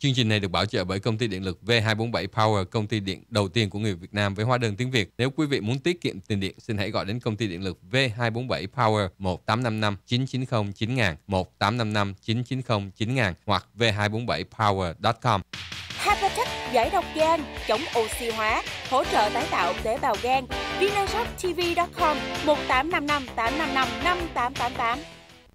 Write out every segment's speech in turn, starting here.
Chương trình này được bảo trợ bởi công ty điện lực V247 Power, công ty điện đầu tiên của người Việt Nam với hóa đơn tiếng Việt. Nếu quý vị muốn tiết kiệm tiền điện, xin hãy gọi đến công ty điện lực V247 Power 1855 990 9000 1855 990 9000 hoặc v247power.com. Hapatech giải độc gan, chống oxy hóa, hỗ trợ tái tạo tế bào gan. Vinashoptv.com 1855 855 5888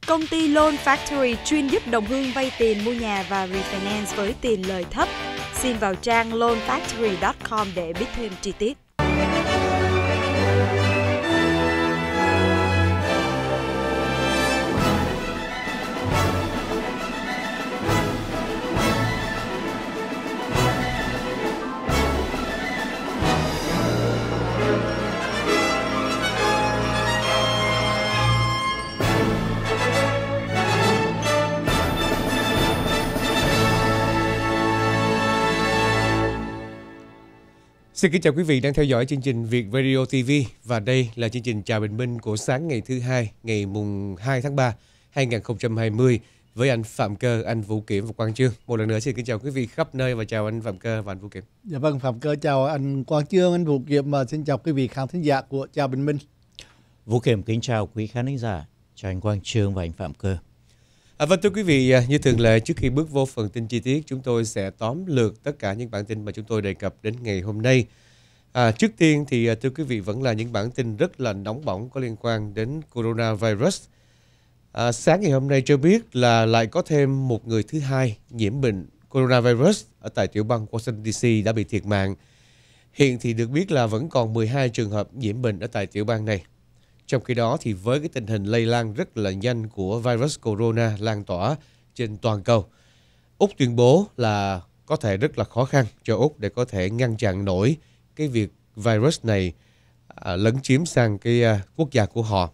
Công ty Loan Factory chuyên giúp đồng hương vay tiền mua nhà và refinance với tiền lời thấp. Xin vào trang loanfactory.com để biết thêm chi tiết. Xin kính chào quý vị đang theo dõi chương trình Việt Radio TV và đây là chương trình Chào Bình Minh của sáng ngày thứ hai, ngày mùng 2 tháng 3, 2020 với anh Phạm Cơ, anh Vũ Kiểm và Quang Trương. Một lần nữa xin kính chào quý vị khắp nơi và chào anh Phạm Cơ và anh Vũ Kiểm. Dạ vâng, Phạm Cơ chào anh Quang Trương, anh Vũ Kiểm và xin chào quý vị khán thính giả của Chào Bình Minh. Vũ Kiểm kính chào quý khán thính giả, chào anh Quang Trương và anh Phạm Cơ. À, vâng thưa quý vị, à, như thường lệ trước khi bước vô phần tin chi tiết, chúng tôi sẽ tóm lược tất cả những bản tin mà chúng tôi đề cập đến ngày hôm nay. À, trước tiên thì à, thưa quý vị vẫn là những bản tin rất là nóng bỏng có liên quan đến coronavirus. À, sáng ngày hôm nay cho biết là lại có thêm một người thứ hai nhiễm bệnh coronavirus ở tại tiểu bang Washington DC đã bị thiệt mạng. Hiện thì được biết là vẫn còn 12 trường hợp nhiễm bệnh ở tại tiểu bang này. Trong khi đó thì với cái tình hình lây lan rất là nhanh của virus corona lan tỏa trên toàn cầu, Úc tuyên bố là có thể rất là khó khăn cho Úc để có thể ngăn chặn nổi cái việc virus này à, lấn chiếm sang cái à, quốc gia của họ.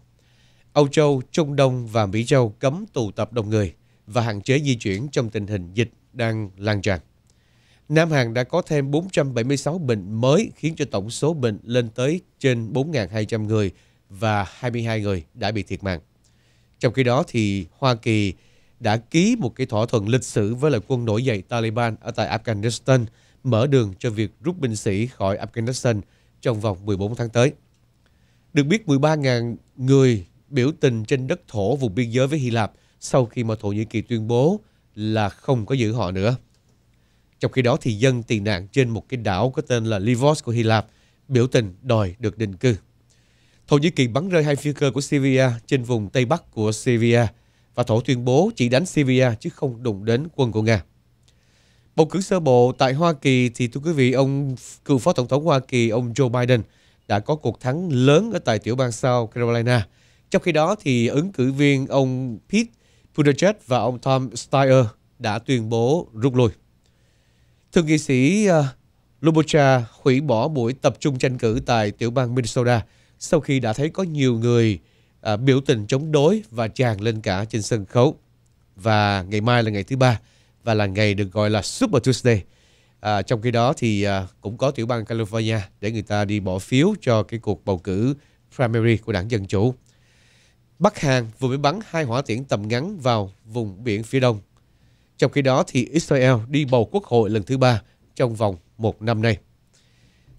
Âu Châu, Trung Đông và Mỹ Châu cấm tụ tập đông người và hạn chế di chuyển trong tình hình dịch đang lan tràn. Nam Hàn đã có thêm 476 bệnh mới khiến cho tổng số bệnh lên tới trên 4.200 người và 22 người đã bị thiệt mạng. Trong khi đó thì Hoa Kỳ đã ký một cái thỏa thuận lịch sử với lại quân nổi dậy Taliban ở tại Afghanistan mở đường cho việc rút binh sĩ khỏi Afghanistan trong vòng 14 tháng tới. Được biết 13.000 người biểu tình trên đất thổ vùng biên giới với Hy Lạp sau khi mà Thổ Nhĩ Kỳ tuyên bố là không có giữ họ nữa. Trong khi đó thì dân tị nạn trên một cái đảo có tên là Livos của Hy Lạp biểu tình đòi được định cư. Thổ Nhĩ Kỳ bắn rơi hai phi cơ của Syria trên vùng Tây Bắc của Syria và Thổ tuyên bố chỉ đánh Syria chứ không đụng đến quân của Nga. Bầu cử sơ bộ tại Hoa Kỳ thì thưa quý vị, ông cựu phó tổng thống Hoa Kỳ ông Joe Biden đã có cuộc thắng lớn ở tại tiểu bang South Carolina. Trong khi đó thì ứng cử viên ông Pete Buttigieg và ông Tom Steyer đã tuyên bố rút lui. Thượng nghị sĩ ờ, Lubocha hủy bỏ buổi tập trung tranh cử tại tiểu bang Minnesota – sau khi đã thấy có nhiều người à, biểu tình chống đối và tràn lên cả trên sân khấu. Và ngày mai là ngày thứ ba và là ngày được gọi là Super Tuesday. À, trong khi đó thì à, cũng có tiểu bang California để người ta đi bỏ phiếu cho cái cuộc bầu cử primary của đảng Dân Chủ. Bắc Hàn vừa mới bắn hai hỏa tiễn tầm ngắn vào vùng biển phía đông. Trong khi đó thì Israel đi bầu quốc hội lần thứ ba trong vòng một năm nay.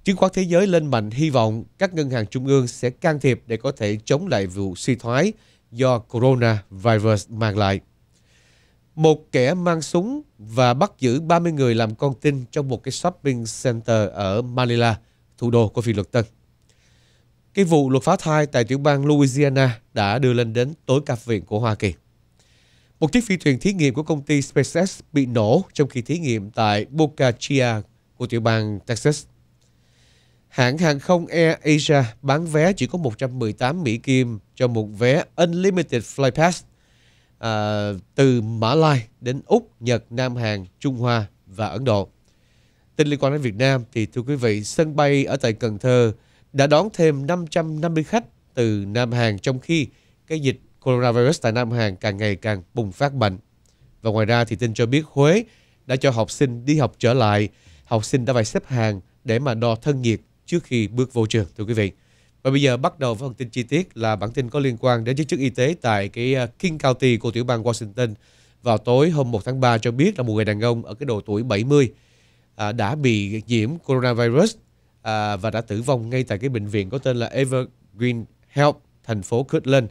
Chứng khoán thế giới lên mạnh hy vọng các ngân hàng trung ương sẽ can thiệp để có thể chống lại vụ suy thoái do coronavirus mang lại. Một kẻ mang súng và bắt giữ 30 người làm con tin trong một cái shopping center ở Manila, thủ đô của phi luật Tân. Cái vụ luật phá thai tại tiểu bang Louisiana đã đưa lên đến tối cao viện của Hoa Kỳ. Một chiếc phi thuyền thí nghiệm của công ty SpaceX bị nổ trong khi thí nghiệm tại Boca Chica của tiểu bang Texas. Hãng hàng không Air Asia bán vé chỉ có 118 Mỹ Kim cho một vé Unlimited Flight Pass à, từ Mã Lai đến Úc, Nhật, Nam Hàn, Trung Hoa và Ấn Độ. Tin liên quan đến Việt Nam thì thưa quý vị, sân bay ở tại Cần Thơ đã đón thêm 550 khách từ Nam Hàn trong khi cái dịch coronavirus tại Nam Hàn càng ngày càng bùng phát mạnh. Và ngoài ra thì tin cho biết Huế đã cho học sinh đi học trở lại, học sinh đã phải xếp hàng để mà đo thân nhiệt trước khi bước vô trường thưa quý vị. Và bây giờ bắt đầu với phần tin chi tiết là bản tin có liên quan đến chức chức y tế tại cái à, King County của tiểu bang Washington vào tối hôm 1 tháng 3 cho biết là một người đàn ông ở cái độ tuổi 70 à, đã bị nhiễm coronavirus à, và đã tử vong ngay tại cái bệnh viện có tên là Evergreen Health thành phố Kirtland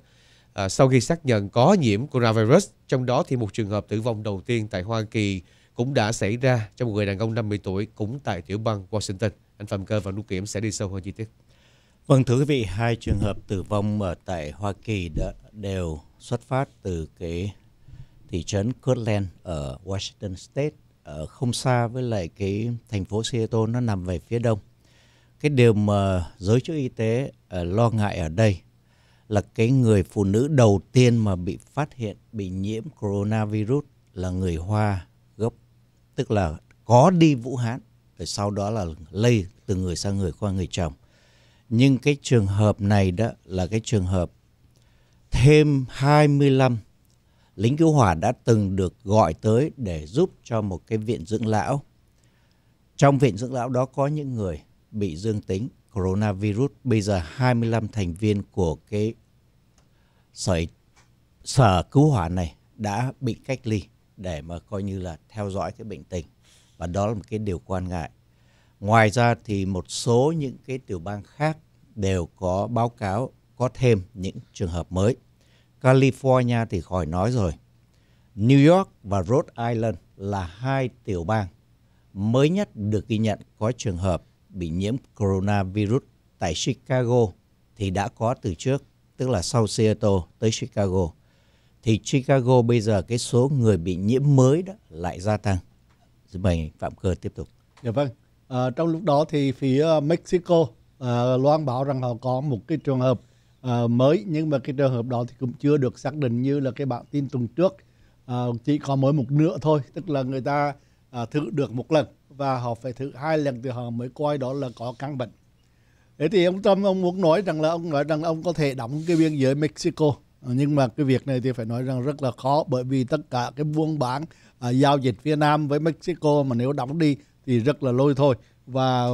à, sau khi xác nhận có nhiễm coronavirus trong đó thì một trường hợp tử vong đầu tiên tại Hoa Kỳ cũng đã xảy ra cho một người đàn ông 50 tuổi cũng tại tiểu bang Washington. Anh Phạm Cơ và Lưu Kiểm sẽ đi sâu hơn chi tiết. Vâng thưa quý vị, hai trường hợp tử vong ở tại Hoa Kỳ đã đều xuất phát từ cái thị trấn Kirtland ở Washington State ở không xa với lại cái thành phố Seattle nó nằm về phía đông. Cái điều mà giới chức y tế ờ, lo ngại ở đây là cái người phụ nữ đầu tiên mà bị phát hiện bị nhiễm coronavirus là người Hoa gốc tức là có đi Vũ Hán rồi sau đó là lây từ người sang người qua người chồng nhưng cái trường hợp này đó là cái trường hợp thêm 25 lính cứu hỏa đã từng được gọi tới để giúp cho một cái viện dưỡng lão. Trong viện dưỡng lão đó có những người bị dương tính coronavirus. Bây giờ 25 thành viên của cái sở, sở cứu hỏa này đã bị cách ly để mà coi như là theo dõi cái bệnh tình và đó là một cái điều quan ngại. Ngoài ra thì một số những cái tiểu bang khác đều có báo cáo có thêm những trường hợp mới. California thì khỏi nói rồi. New York và Rhode Island là hai tiểu bang mới nhất được ghi nhận có trường hợp bị nhiễm coronavirus tại Chicago thì đã có từ trước, tức là sau Seattle tới Chicago. Thì Chicago bây giờ cái số người bị nhiễm mới đó lại gia tăng mời Phạm Cơ tiếp tục. Dạ vâng. À, trong lúc đó thì phía ờ, Mexico à, loan báo rằng họ có một cái trường hợp à, mới nhưng mà cái trường hợp đó thì cũng chưa được xác định như là cái bản tin tuần trước à, chỉ có mới một nửa thôi tức là người ta à, thử được một lần và họ phải thử hai lần thì họ mới coi đó là có căn bệnh thế thì ông Trump ông muốn nói rằng là ông nói rằng ông có thể đóng cái biên giới Mexico nhưng mà cái việc này thì phải nói rằng rất là khó bởi vì tất cả cái buôn bán à, giao dịch Việt Nam với Mexico mà nếu đóng đi thì rất là lôi thôi và uh,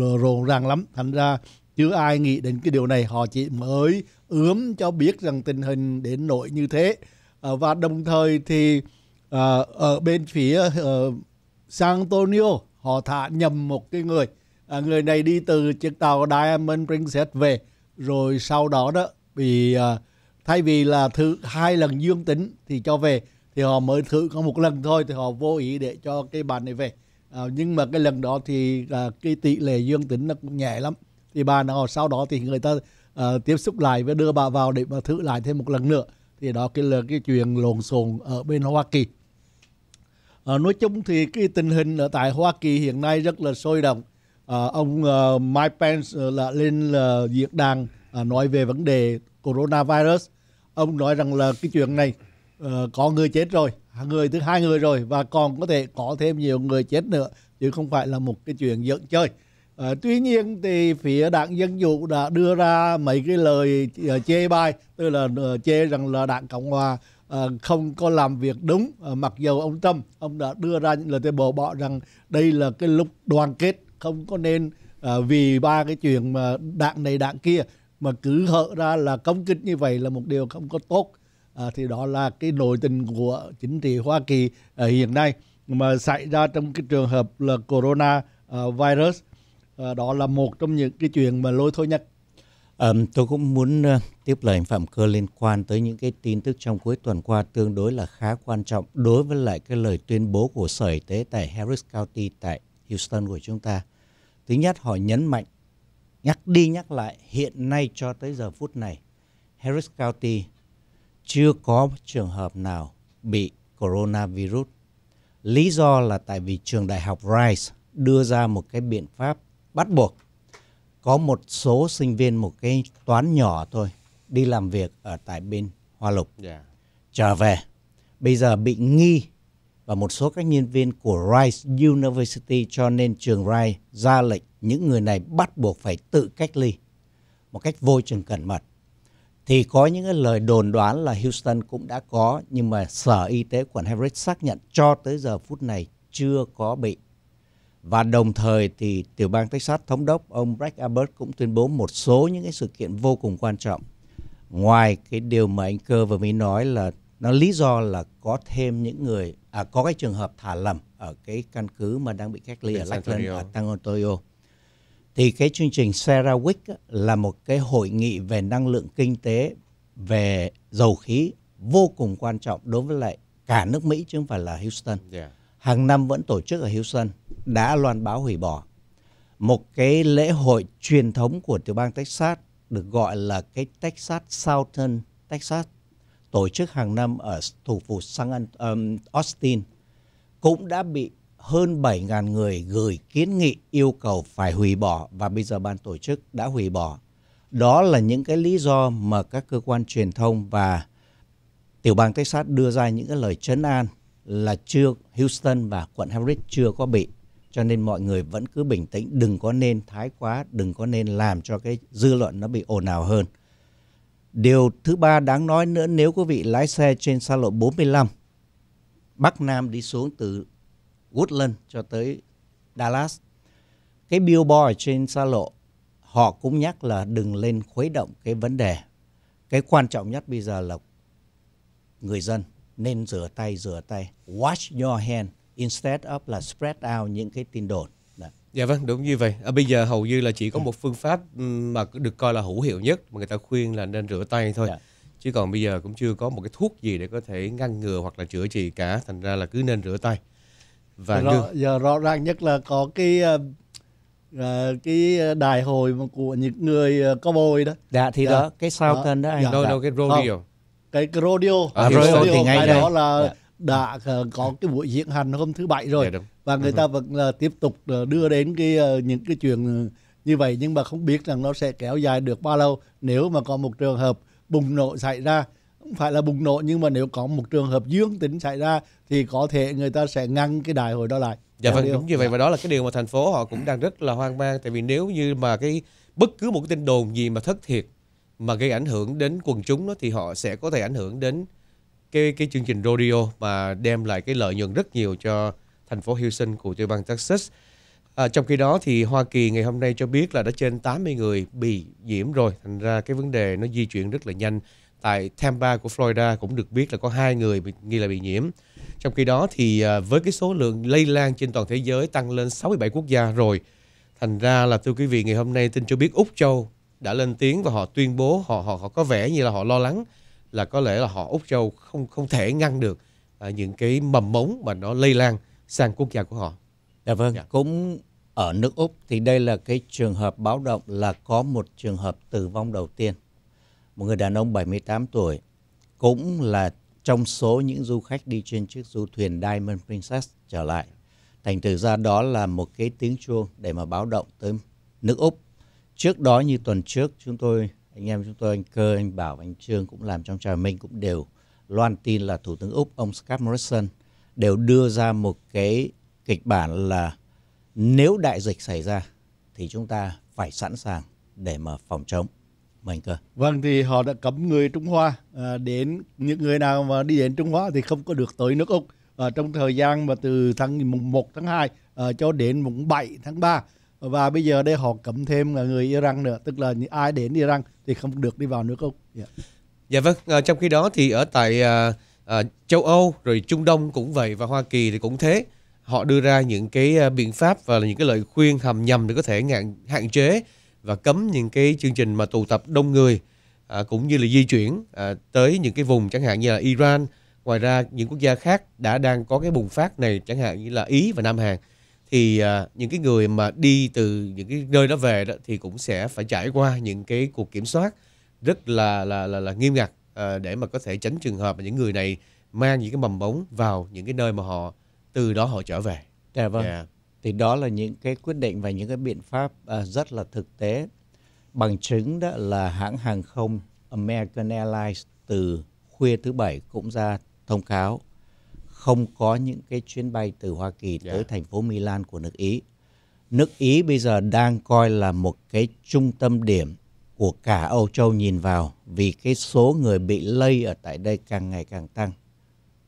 ờ, rộn ràng lắm thành ra chưa ai nghĩ đến cái điều này họ chỉ mới ướm cho biết rằng tình hình đến nỗi như thế à, và đồng thời thì à, ở bên phía à, San Antonio họ thả nhầm một cái người à, người này đi từ chiếc tàu Diamond Princess về rồi sau đó đó bị à, thay vì là thứ hai lần dương tính thì cho về thì họ mới thử có một lần thôi thì họ vô ý để cho cái bàn này về à, nhưng mà cái lần đó thì à, cái tỷ lệ dương tính nó cũng nhẹ lắm thì bà nó sau đó thì người ta à, tiếp xúc lại và đưa bà vào để mà thử lại thêm một lần nữa thì đó cái là cái chuyện lộn xộn ở bên Hoa Kỳ à, nói chung thì cái tình hình ở tại Hoa Kỳ hiện nay rất là sôi động à, ông à, Mike Pence à, là lên là diễn đàn à, nói về vấn đề coronavirus ông nói rằng là cái chuyện này uh, có người chết rồi người thứ hai người rồi và còn có thể có thêm nhiều người chết nữa chứ không phải là một cái chuyện giận chơi à, tuy nhiên thì phía đảng dân chủ đã đưa ra mấy cái lời uh, chê bai tức là uh, chê rằng là đảng cộng hòa uh, không có làm việc đúng uh, mặc dù ông tâm ông đã đưa ra những lời tuyên bố bỏ rằng đây là cái lúc đoàn kết không có nên uh, vì ba cái chuyện mà đảng này đảng kia mà cứ hở ra là công kích như vậy là một điều không có tốt à, thì đó là cái nội tình của chính trị Hoa Kỳ à, hiện nay mà xảy ra trong cái trường hợp là corona à, virus à, đó là một trong những cái chuyện mà lôi thôi nhất à, tôi cũng muốn uh, tiếp lời anh Phạm Cơ liên quan tới những cái tin tức trong cuối tuần qua tương đối là khá quan trọng đối với lại cái lời tuyên bố của Sở Y tế tại Harris County tại Houston của chúng ta thứ nhất họ nhấn mạnh nhắc đi nhắc lại hiện nay cho tới giờ phút này Harris County chưa có trường hợp nào bị coronavirus. Lý do là tại vì trường đại học Rice đưa ra một cái biện pháp bắt buộc có một số sinh viên một cái toán nhỏ thôi đi làm việc ở tại bên Hoa Lục. Yeah. Dạ. Trở về, bây giờ bị nghi và một số các nhân viên của Rice University cho nên trường Rice ra lệnh những người này bắt buộc phải tự cách ly một cách vô chừng cẩn mật thì có những cái lời đồn đoán là Houston cũng đã có nhưng mà Sở Y tế quận Harris xác nhận cho tới giờ phút này chưa có bị. Và đồng thời thì tiểu bang Texas thống đốc ông Brad Abbott cũng tuyên bố một số những cái sự kiện vô cùng quan trọng. Ngoài cái điều mà anh Cơ vừa mới nói là nó lý do là có thêm những người à, có cái trường hợp thả lầm ở cái căn cứ mà đang bị cách ly ở Lakeland, ở San Antonio thì cái chương trình Sarah là một cái hội nghị về năng lượng kinh tế về dầu khí vô cùng quan trọng đối với lại cả nước Mỹ chứ không phải là Houston. Yeah. Hàng năm vẫn tổ chức ở Houston đã loan báo hủy bỏ. Một cái lễ hội truyền thống của tiểu bang Texas được gọi là cái Texas Southern Texas tổ chức hàng năm ở thủ phủ San Austin cũng đã bị hơn 7.000 người gửi kiến nghị yêu cầu phải hủy bỏ và bây giờ ban tổ chức đã hủy bỏ. Đó là những cái lý do mà các cơ quan truyền thông và tiểu bang Texas đưa ra những cái lời chấn an là chưa Houston và quận Harris chưa có bị cho nên mọi người vẫn cứ bình tĩnh đừng có nên thái quá đừng có nên làm cho cái dư luận nó bị ồn ào hơn điều thứ ba đáng nói nữa nếu quý vị lái xe trên xa lộ 45 Bắc Nam đi xuống từ Woodland cho tới Dallas cái billboard trên xa lộ họ cũng nhắc là đừng lên khuấy động cái vấn đề cái quan trọng nhất bây giờ là người dân nên rửa tay rửa tay wash your hand instead of là spread out những cái tin đồn Đó. dạ vâng đúng như vậy à, bây giờ hầu như là chỉ có dạ. một phương pháp ừ, mà được coi là hữu hiệu nhất mà người ta khuyên là nên rửa tay thôi dạ. chứ còn bây giờ cũng chưa có một cái thuốc gì để có thể ngăn ngừa hoặc là chữa trị cả thành ra là cứ nên rửa tay và rõ, giờ rõ ràng nhất là có cái uh, cái đại hội của những người uh, có bồi đó dạ thì dạ. đó cái sao đó. đó anh dạ. đâu đâu dạ. cái rodeo Không. cái, rodeo à, cái rodeo, rodeo thì ngay đó là dạ. đã ờ, có cái buổi diễn hành hôm thứ bảy rồi dạ, đúng. và người uh-huh. ta vẫn là tiếp tục đưa đến cái những cái chuyện như vậy nhưng mà không biết rằng nó sẽ kéo dài được bao lâu nếu mà có một trường hợp bùng nổ xảy ra không phải là bùng nổ nhưng mà nếu có một trường hợp dương tính xảy ra thì có thể người ta sẽ ngăn cái đại hội đó lại dạ vâng đúng như vậy dạ. và đó là cái điều mà thành phố họ cũng đang rất là hoang mang tại vì nếu như mà cái bất cứ một cái tin đồn gì mà thất thiệt mà gây ảnh hưởng đến quần chúng đó thì họ sẽ có thể ảnh hưởng đến cái cái chương trình radio mà đem lại cái lợi nhuận rất nhiều cho thành phố Houston của tiểu bang Texas. À, trong khi đó thì Hoa Kỳ ngày hôm nay cho biết là đã trên 80 người bị nhiễm rồi, thành ra cái vấn đề nó di chuyển rất là nhanh tại Tampa của Florida cũng được biết là có hai người bị, nghi là bị nhiễm. Trong khi đó thì à, với cái số lượng lây lan trên toàn thế giới tăng lên 67 quốc gia rồi. Thành ra là thưa quý vị ngày hôm nay tin cho biết Úc Châu đã lên tiếng và họ tuyên bố họ họ họ có vẻ như là họ lo lắng là có lẽ là họ Úc Châu không không thể ngăn được à, những cái mầm mống mà nó lây lan sang quốc gia của họ. Dạ vâng, dạ. cũng ở nước Úc thì đây là cái trường hợp báo động là có một trường hợp tử vong đầu tiên một người đàn ông 78 tuổi, cũng là trong số những du khách đi trên chiếc du thuyền Diamond Princess trở lại. Thành thử ra đó là một cái tiếng chuông để mà báo động tới nước Úc. Trước đó như tuần trước chúng tôi, anh em chúng tôi, anh Cơ, anh Bảo, anh Trương cũng làm trong trà minh cũng đều loan tin là Thủ tướng Úc ông Scott Morrison đều đưa ra một cái kịch bản là nếu đại dịch xảy ra thì chúng ta phải sẵn sàng để mà phòng chống mình cơ. Vâng thì họ đã cấm người Trung Hoa à, đến những người nào mà đi đến Trung Hoa thì không có được tới nước Úc à, trong thời gian mà từ tháng mùng một tháng hai à, cho đến mùng bảy tháng ba và bây giờ đây họ cấm thêm là người Iran nữa tức là ai đến Iran thì không được đi vào nước Úc. Yeah. Dạ. dạ vâng, à, trong khi đó thì ở tại à, à, châu Âu rồi Trung Đông cũng vậy và Hoa Kỳ thì cũng thế. Họ đưa ra những cái biện pháp và những cái lời khuyên hầm nhầm để có thể ngạn, hạn chế và cấm những cái chương trình mà tụ tập đông người à, cũng như là di chuyển à, tới những cái vùng chẳng hạn như là Iran ngoài ra những quốc gia khác đã đang có cái bùng phát này chẳng hạn như là Ý và Nam Hàn thì à, những cái người mà đi từ những cái nơi đó về đó thì cũng sẽ phải trải qua những cái cuộc kiểm soát rất là là là, là nghiêm ngặt à, để mà có thể tránh trường hợp mà những người này mang những cái mầm bóng vào những cái nơi mà họ từ đó họ trở về. Dạ vâng. Yeah. Dạ thì đó là những cái quyết định và những cái biện pháp uh, rất là thực tế bằng chứng đó là hãng hàng không American Airlines từ khuya thứ bảy cũng ra thông cáo không có những cái chuyến bay từ Hoa Kỳ dạ. tới thành phố Milan của nước Ý. Nước Ý bây giờ đang coi là một cái trung tâm điểm của cả Âu Châu nhìn vào vì cái số người bị lây ở tại đây càng ngày càng tăng.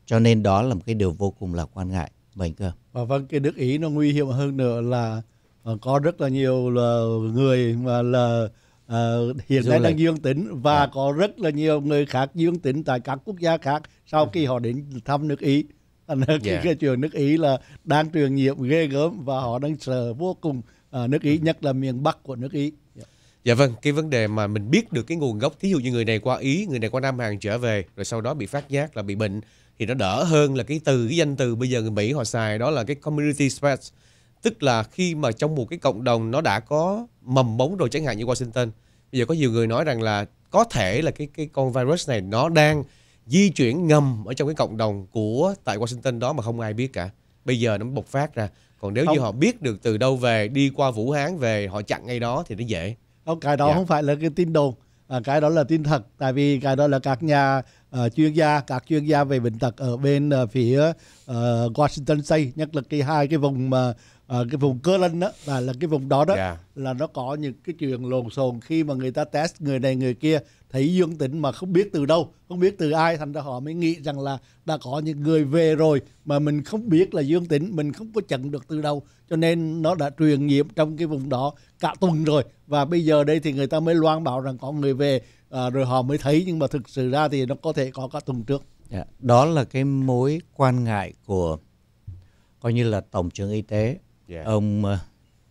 Cho nên đó là một cái điều vô cùng là quan ngại. Bình Cơ và vâng cái nước ý nó nguy hiểm hơn nữa là ờ, có rất là nhiều là người mà là uh, hiện nay đang dương tính và à. có rất là nhiều người khác dương tính tại các quốc gia khác sau ừ. khi họ đến thăm nước ý thành yeah. Dạ. cái trường nước ý là đang truyền nhiễm ghê gớm và họ đang sợ vô cùng uh, nước ý ừ. nhất là miền bắc của nước ý dạ. dạ vâng, cái vấn đề mà mình biết được cái nguồn gốc, thí dụ như người này qua Ý, người này qua Nam hàng trở về, rồi sau đó bị phát giác là bị bệnh, thì nó đỡ hơn là cái từ cái danh từ bây giờ người Mỹ họ xài đó là cái community space tức là khi mà trong một cái cộng đồng nó đã có mầm mống rồi chẳng hạn như Washington bây giờ có nhiều người nói rằng là có thể là cái cái con virus này nó đang di chuyển ngầm ở trong cái cộng đồng của tại Washington đó mà không ai biết cả bây giờ nó bộc phát ra còn nếu không. như họ biết được từ đâu về đi qua Vũ Hán về họ chặn ngay đó thì nó dễ không cái đó dạ. không phải là cái tin đồn à, cái đó là tin thật tại vì cái đó là các nhà uh, chuyên gia các chuyên gia về bệnh tật ở bên uh, phía uh, Washington State nhất là cái hai cái vùng mà uh, cái vùng cơ lân đó là, là cái vùng đó đó yeah. Dạ. là nó có những cái chuyện lồn xồn khi mà người ta test người này người kia thấy dương tính mà không biết từ đâu không biết từ ai thành ra họ mới nghĩ rằng là đã có những người về rồi mà mình không biết là dương tính mình không có chặn được từ đâu cho nên nó đã truyền nhiễm trong cái vùng đó cả tuần rồi và bây giờ đây thì người ta mới loan báo rằng có người về à, rồi họ mới thấy nhưng mà thực sự ra thì nó có thể có cả tuần trước dạ, đó là cái mối quan ngại của coi như là tổng trưởng y tế yeah. Dạ. ông uh,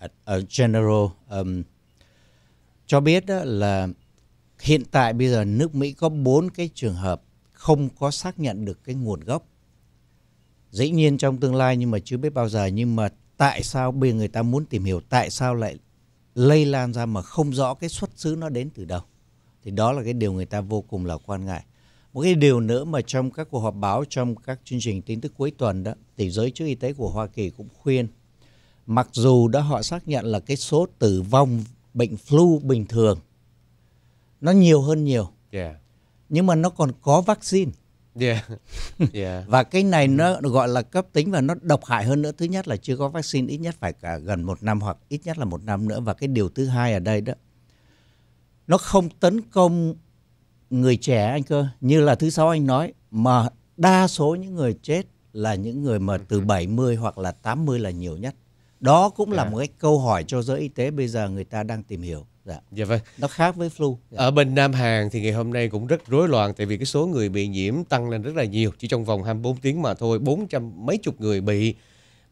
uh, general um, cho biết đó là hiện tại bây giờ nước Mỹ có bốn cái trường hợp không có xác nhận được cái nguồn gốc. Dĩ nhiên trong tương lai nhưng mà chưa biết bao giờ nhưng mà tại sao bây người ta muốn tìm hiểu tại sao lại lây lan ra mà không rõ cái xuất xứ nó đến từ đâu. Thì đó là cái điều người ta vô cùng là quan ngại. Một cái điều nữa mà trong các cuộc họp báo, trong các chương trình tin tức cuối tuần đó, thì giới chức y tế của Hoa Kỳ cũng khuyên, mặc dù đã họ xác nhận là cái số tử vong bệnh flu bình thường nó nhiều hơn nhiều yeah. nhưng mà nó còn có vaccine yeah. Yeah. và cái này nó gọi là cấp tính và nó độc hại hơn nữa thứ nhất là chưa có vaccine ít nhất phải cả gần một năm hoặc ít nhất là một năm nữa và cái điều thứ hai ở đây đó nó không tấn công người trẻ anh cơ như là thứ sáu anh nói mà đa số những người chết là những người mà từ 70 ừ. hoặc là 80 là nhiều nhất. Đó cũng là một cái câu hỏi cho giới y tế bây giờ người ta đang tìm hiểu. Dạ. dạ vâng. Nó khác với flu. Dạ. Ở bên Nam Hàn thì ngày hôm nay cũng rất rối loạn tại vì cái số người bị nhiễm tăng lên rất là nhiều, chỉ trong vòng 24 tiếng mà thôi, 400 mấy chục người bị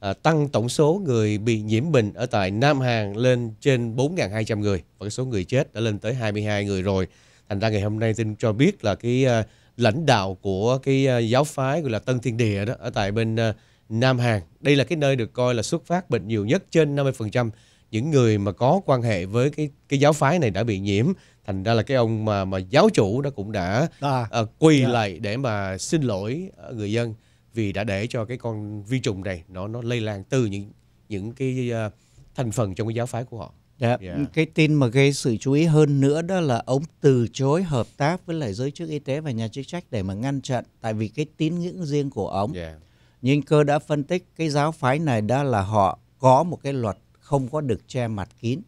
à, tăng tổng số người bị nhiễm bệnh ở tại Nam Hàn lên trên 4.200 người và cái số người chết đã lên tới 22 người rồi. Thành ra ngày hôm nay tin cho biết là cái à, lãnh đạo của cái à, giáo phái gọi là Tân Thiên Địa đó ở tại bên à, Nam Hàn. Đây là cái nơi được coi là xuất phát bệnh nhiều nhất trên 50% những người mà có quan hệ với cái cái giáo phái này đã bị nhiễm thành ra là cái ông mà mà giáo chủ đó cũng đã à, uh, quỳ yeah. Dạ. lại để mà xin lỗi ờ, người dân vì đã để cho cái con vi trùng này nó nó lây lan từ những những cái uh, thành phần trong cái giáo phái của họ. Yeah. Dạ. Yeah. Dạ. Cái tin mà gây sự chú ý hơn nữa đó là ông từ chối hợp tác với lại giới chức y tế và nhà chức trách để mà ngăn chặn tại vì cái tín ngưỡng riêng của ông. Yeah. Nhưng cơ đã phân tích cái giáo phái này đó là họ có một cái luật không có được che mặt kín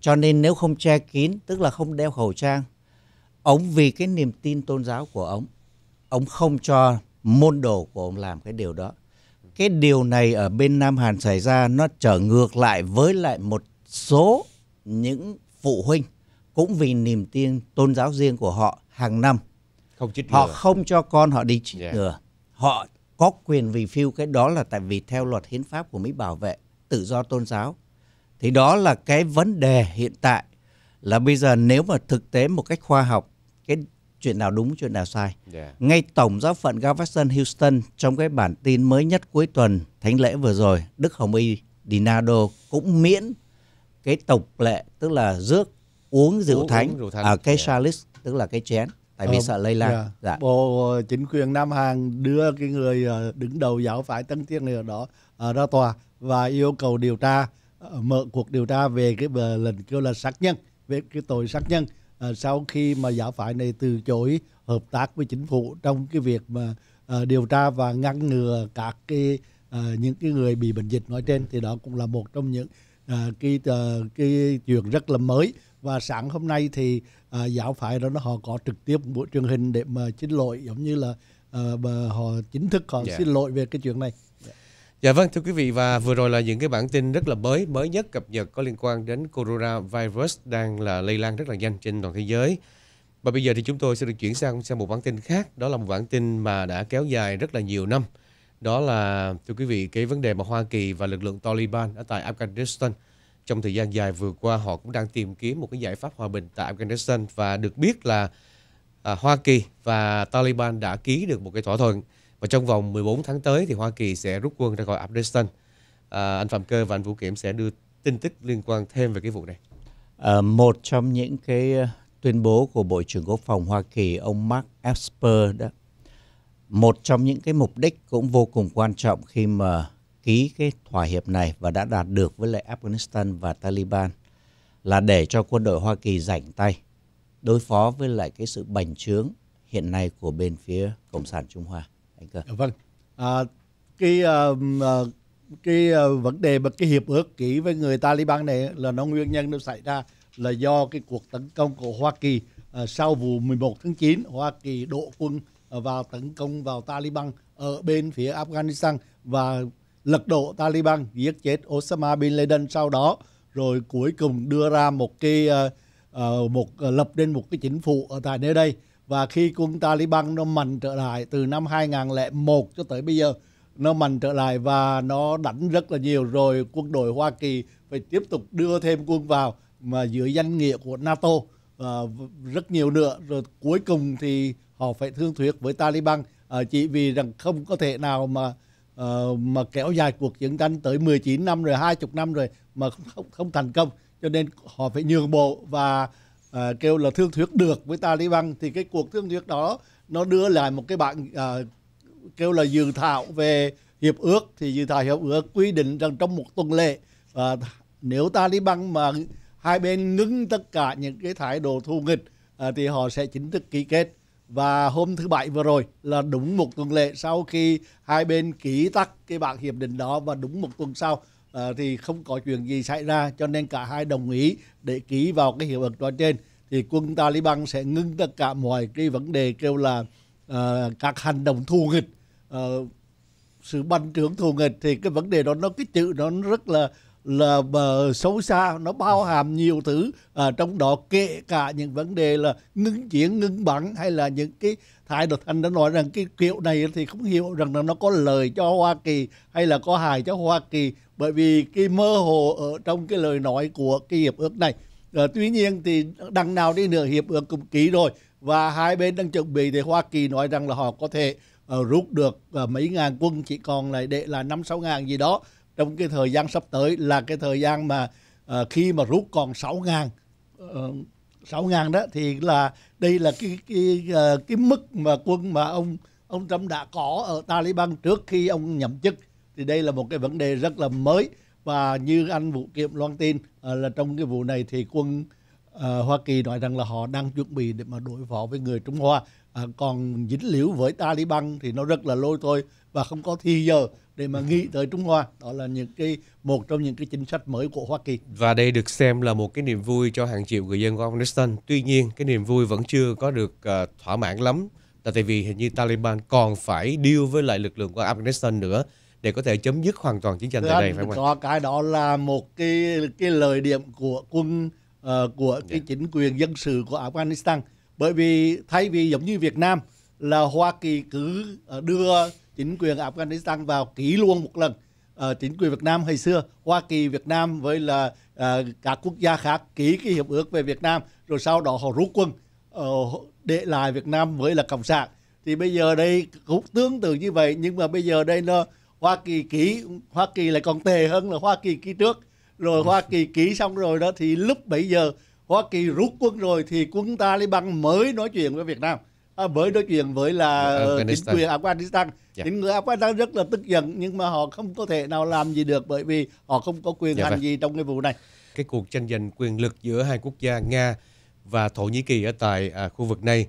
cho nên nếu không che kín tức là không đeo khẩu trang ông vì cái niềm tin tôn giáo của ông ông không cho môn đồ của ông làm cái điều đó cái điều này ở bên Nam Hàn xảy ra nó trở ngược lại với lại một số những phụ huynh cũng vì niềm tin tôn giáo riêng của họ hàng năm không họ ngừa. không cho con họ đi chích yeah. Dạ. ngừa họ có quyền vì phiêu cái đó là tại vì theo luật hiến pháp của Mỹ bảo vệ tự do tôn giáo. Thì đó là cái vấn đề hiện tại là bây giờ nếu mà thực tế một cách khoa học cái chuyện nào đúng chuyện nào sai. Yeah. Ngay tổng giáo phận Galveston Houston trong cái bản tin mới nhất cuối tuần thánh lễ vừa rồi, Đức Hồng Y Dinado cũng miễn cái tục lệ tức là rước uống rượu uống, thánh, ở À, cái yeah. chalice tức là cái chén tại vì ờ, sợ lây lan. Yeah. Dạ. dạ. Bộ chính quyền Nam Hàn đưa cái người ờ, đứng đầu giáo phái Tân Thiên này ở đó ra tòa và yêu cầu điều tra ờ, mở cuộc điều tra về cái lần kêu là sát nhân về cái tội sát nhân à, sau khi mà giáo phải này từ chối hợp tác với chính phủ trong cái việc mà à, điều tra và ngăn ngừa các cái à, những cái người bị bệnh dịch nói trên thì đó cũng là một trong những à, cái à, cái chuyện rất là mới và sáng hôm nay thì à, giáo phải đó nó họ có trực tiếp buổi truyền hình để mà xin lỗi giống như là à, họ chính thức họ yeah. Dạ. xin lỗi về cái chuyện này Dạ vâng, thưa quý vị và vừa rồi là những cái bản tin rất là mới, mới nhất cập nhật có liên quan đến coronavirus đang là lây lan rất là nhanh trên toàn thế giới. Và bây giờ thì chúng tôi sẽ được chuyển sang sang một bản tin khác, đó là một bản tin mà đã kéo dài rất là nhiều năm. Đó là thưa quý vị cái vấn đề mà Hoa Kỳ và lực lượng Taliban ở tại Afghanistan trong thời gian dài vừa qua họ cũng đang tìm kiếm một cái giải pháp hòa bình tại Afghanistan và được biết là à, Hoa Kỳ và Taliban đã ký được một cái thỏa thuận và trong vòng 14 tháng tới thì Hoa Kỳ sẽ rút quân ra khỏi Afghanistan. À, anh Phạm Cơ và anh Vũ Kiểm sẽ đưa tin tức liên quan thêm về cái vụ này. À, một trong những cái ờ, tuyên bố của Bộ trưởng Quốc phòng Hoa Kỳ ông Mark Esper đó một trong những cái mục đích cũng vô cùng quan trọng khi mà ký cái thỏa hiệp này và đã đạt được với lại Afghanistan và Taliban là để cho quân đội Hoa Kỳ rảnh tay đối phó với lại cái sự bành trướng hiện nay của bên phía Cộng sản Trung Hoa anh cơ dạ vâng à, cái uh, cái uh, vấn đề mà cái hiệp ước ký với người Taliban này là nó nguyên nhân nó xảy ra là do cái cuộc tấn công của Hoa Kỳ uh, sau vụ 11 tháng 9 Hoa Kỳ đổ quân vào tấn công vào Taliban ở bên phía Afghanistan và lật đổ Taliban giết chết Osama bin Laden sau đó rồi cuối cùng đưa ra một cái uh, một uh, lập nên một cái chính phủ ở tại nơi đây và khi quân Taliban nó mạnh trở lại từ năm 2001 cho tới bây giờ nó mạnh trở lại và nó đánh rất là nhiều rồi quân đội Hoa Kỳ phải tiếp tục đưa thêm quân vào mà dưới danh nghĩa của NATO và rất nhiều nữa rồi cuối cùng thì họ phải thương thuyết với Taliban à, chỉ vì rằng không có thể nào mà à, mà kéo dài cuộc chiến tranh tới 19 năm rồi 20 năm rồi mà không không, không thành công cho nên họ phải nhường bộ và à, kêu là thương thuyết được với Taliban thì cái cuộc thương thuyết đó nó đưa lại một cái bản à, kêu là dự thảo về hiệp ước thì dự thảo hiệp ước quy định rằng trong một tuần lễ à, nếu Taliban mà hai bên ngưng tất cả những cái thái độ thù nghịch à, thì họ sẽ chính thức ký kết và hôm thứ bảy vừa rồi là đúng một tuần lễ sau khi hai bên ký tắt cái bản hiệp định đó và đúng một tuần sau à, thì không có chuyện gì xảy ra cho nên cả hai đồng ý để ký vào cái hiệp ước nói trên thì quân Taliban sẽ ngưng tất cả mọi cái vấn đề kêu là à, các hành động thù nghịch à, sự bành trướng thù nghịch thì cái vấn đề đó nó cái chữ nó rất là là bờ xấu xa nó bao hàm nhiều thứ à, trong đó kể cả những vấn đề là ngưng chiến ngưng bắn hay là những cái thái độ anh đã nói rằng cái kiểu này thì không hiểu rằng là nó có lời cho Hoa Kỳ hay là có hại cho Hoa Kỳ bởi vì cái mơ hồ ở trong cái lời nói của cái hiệp ước này à, tuy nhiên thì đằng nào đi nữa hiệp ước cũng ký rồi và hai bên đang chuẩn bị thì Hoa Kỳ nói rằng là họ có thể uh, rút được uh, mấy ngàn quân chỉ còn lại để là năm sáu ngàn gì đó trong cái thời gian sắp tới là cái thời gian mà uh, khi mà rút còn sáu ngàn sáu ngàn đó thì là đây là cái cái cái, cái mức mà quân mà ông ông Trump đã có ở Taliban trước khi ông nhậm chức thì đây là một cái vấn đề rất là mới và như anh Vũ Kiệm loan tin à, là trong cái vụ này thì quân à, Hoa Kỳ nói rằng là họ đang chuẩn bị để mà đối phó với người Trung Hoa à, còn dính liễu với Taliban thì nó rất là lôi thôi và không có thi giờ để mà nghĩ tới Trung Hoa đó là những cái một trong những cái chính sách mới của Hoa Kỳ và đây được xem là một cái niềm vui cho hàng triệu người dân của Afghanistan tuy nhiên cái niềm vui vẫn chưa có được uh, thỏa mãn lắm là tại vì hình như Taliban còn phải deal với lại lực lượng của Afghanistan nữa để có thể chấm dứt hoàn toàn chiến tranh tại đây phải không có cái đó là một cái cái lời điểm của quân uh, của cái yeah. Dạ. chính quyền dân sự của Afghanistan bởi vì thay vì giống như Việt Nam là Hoa Kỳ cứ ờ, đưa chính quyền Afghanistan vào ký luôn một lần uh, chính quyền Việt Nam hồi xưa Hoa Kỳ Việt Nam với là uh, các quốc gia khác ký cái hiệp ước về Việt Nam rồi sau đó họ rút quân uh, để lại Việt Nam với là cộng sản thì bây giờ đây cũng tương tự như vậy nhưng mà bây giờ đây nó Hoa Kỳ ký Hoa Kỳ lại còn tệ hơn là Hoa Kỳ ký trước rồi Hoa Kỳ ký xong rồi đó thì lúc 7 giờ Hoa Kỳ rút quân rồi thì quân Taliban mới nói chuyện với Việt Nam à, mới nói chuyện với là dạ, chính quyền Afghanistan yeah. Dạ. những người Afghanistan rất là tức giận nhưng mà họ không có thể nào làm gì được bởi vì họ không có quyền dạ hành vâng. gì trong cái vụ này cái cuộc tranh giành quyền lực giữa hai quốc gia Nga và Thổ Nhĩ Kỳ ở tại à, khu vực này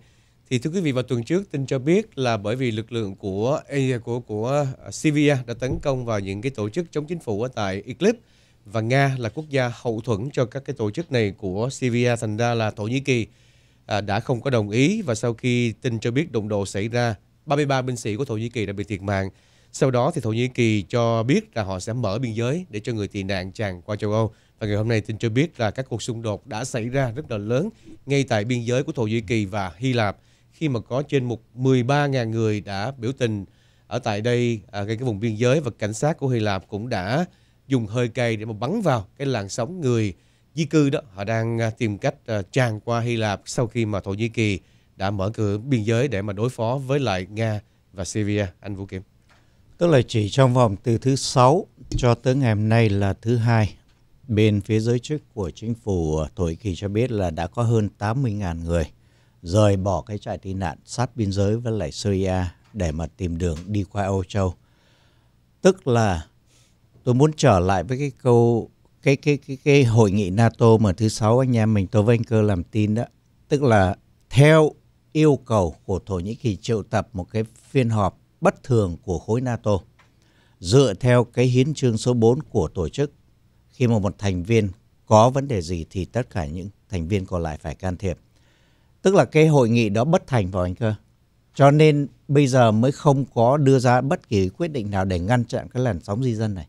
thì thưa quý vị vào tuần trước tin cho biết là bởi vì lực lượng của e của của à, Syria đã tấn công vào những cái tổ chức chống chính phủ ở tại Idlib và Nga là quốc gia hậu thuẫn cho các cái tổ chức này của Syria thành ra là Thổ Nhĩ Kỳ à, đã không có đồng ý và sau khi tin cho biết đụng độ xảy ra 33 binh sĩ của Thổ Nhĩ Kỳ đã bị thiệt mạng. Sau đó thì Thổ Nhĩ Kỳ cho biết là họ sẽ mở biên giới để cho người tị nạn tràn qua châu Âu. Và ngày hôm nay tin cho biết là các cuộc xung đột đã xảy ra rất là lớn ngay tại biên giới của Thổ Nhĩ Kỳ và Hy Lạp khi mà có trên một 13.000 người đã biểu tình ở tại đây à, cái, cái vùng biên giới và cảnh sát của Hy Lạp cũng đã dùng hơi cay để mà bắn vào cái làn sóng người di cư đó họ đang à, tìm cách à, tràn qua Hy Lạp sau khi mà Thổ Nhĩ Kỳ đã mở cửa biên giới để mà đối phó với lại Nga và Syria anh Vũ Kiếm tức là chỉ trong vòng từ thứ sáu cho tới ngày hôm nay là thứ hai bên phía giới chức của chính phủ Thổ Nhĩ Kỳ cho biết là đã có hơn 80.000 người rời bỏ cái trại tị nạn sát biên giới với lại Syria để mà tìm đường đi qua Âu Châu. Tức là tôi muốn trở lại với cái câu cái cái cái cái hội nghị NATO mà thứ sáu anh em mình tôi với anh cơ làm tin đó, tức là theo yêu cầu của Thổ Nhĩ Kỳ triệu tập một cái phiên họp bất thường của khối NATO dựa theo cái hiến chương số 4 của tổ chức khi mà một thành viên có vấn đề gì thì tất cả những thành viên còn lại phải can thiệp tức là cái hội nghị đó bất thành vào anh cơ cho nên bây giờ mới không có đưa ra bất kỳ quyết định nào để ngăn chặn cái làn sóng di dân này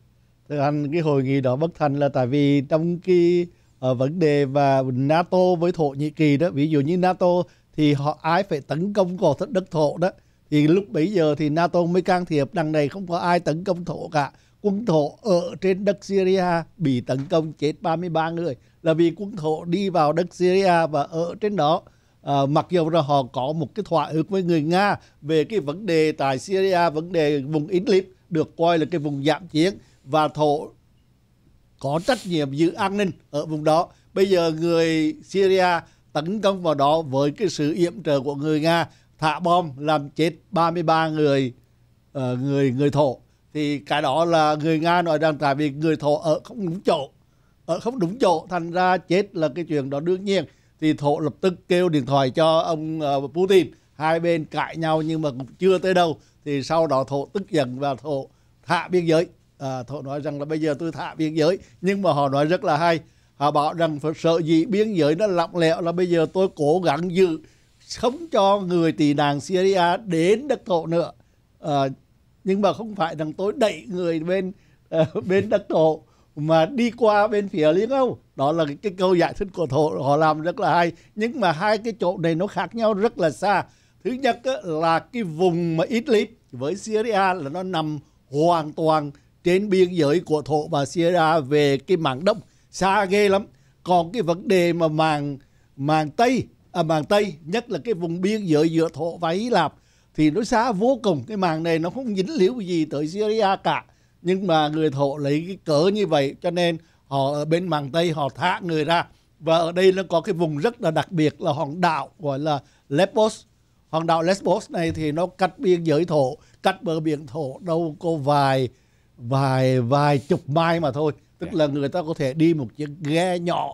thưa anh cái hội nghị đó bất thành là tại vì trong cái ở ờ, vấn đề và NATO với Thổ Nhĩ Kỳ đó ví dụ như NATO thì họ ai phải tấn công cỏ đất thổ đó thì lúc bấy giờ thì NATO mới can thiệp đằng này không có ai tấn công thổ cả quân thổ ở trên đất Syria bị tấn công chết 33 người là vì quân thổ đi vào đất Syria và ở trên đó à, mặc dù là họ có một cái thỏa ước với người Nga về cái vấn đề tại Syria, vấn đề vùng Idlib được coi là cái vùng giảm chiến và thổ có trách nhiệm giữ an ninh ở vùng đó. Bây giờ người Syria tấn công vào đó với cái sự yểm trợ của người Nga thả bom làm chết 33 người uh, người người thổ thì cái đó là người Nga nói rằng tại vì người thổ ở không đúng chỗ ở không đúng chỗ thành ra chết là cái chuyện đó đương nhiên thì thổ lập tức kêu điện thoại cho ông uh, Putin hai bên cãi nhau nhưng mà cũng chưa tới đâu thì sau đó thổ tức giận và thổ thả biên giới à, thổ nói rằng là bây giờ tôi thả biên giới nhưng mà họ nói rất là hay họ bảo rằng sợ gì biên giới nó lỏng lẻo là bây giờ tôi cố gắng giữ không cho người tị nạn Syria đến đất thổ nữa à, nhưng mà không phải rằng tôi đẩy người bên uh, bên đất thổ mà đi qua bên phía liên âu đó là cái câu giải thích của họ họ làm rất là hay nhưng mà hai cái chỗ này nó khác nhau rất là xa thứ nhất là cái vùng mà Idlib với Syria là nó nằm hoàn toàn trên biên giới của thổ và Syria về cái mảng đông xa ghê lắm còn cái vấn đề mà màng màng tây à, màng tây nhất là cái vùng biên giới giữa thổ và hy lạp thì nó xa vô cùng cái màng này nó không dính líu gì tới syria cả nhưng mà người thổ lấy cái cỡ như vậy cho nên họ ở bên màng tây họ thả người ra và ở đây nó có cái vùng rất là đặc biệt là hòn đảo gọi là Lesbos hòn đảo Lesbos này thì nó cách biên giới thổ cách bờ biển thổ đâu có vài vài vài chục mai mà thôi tức yeah. Dạ. là người ta có thể đi một chiếc ghe nhỏ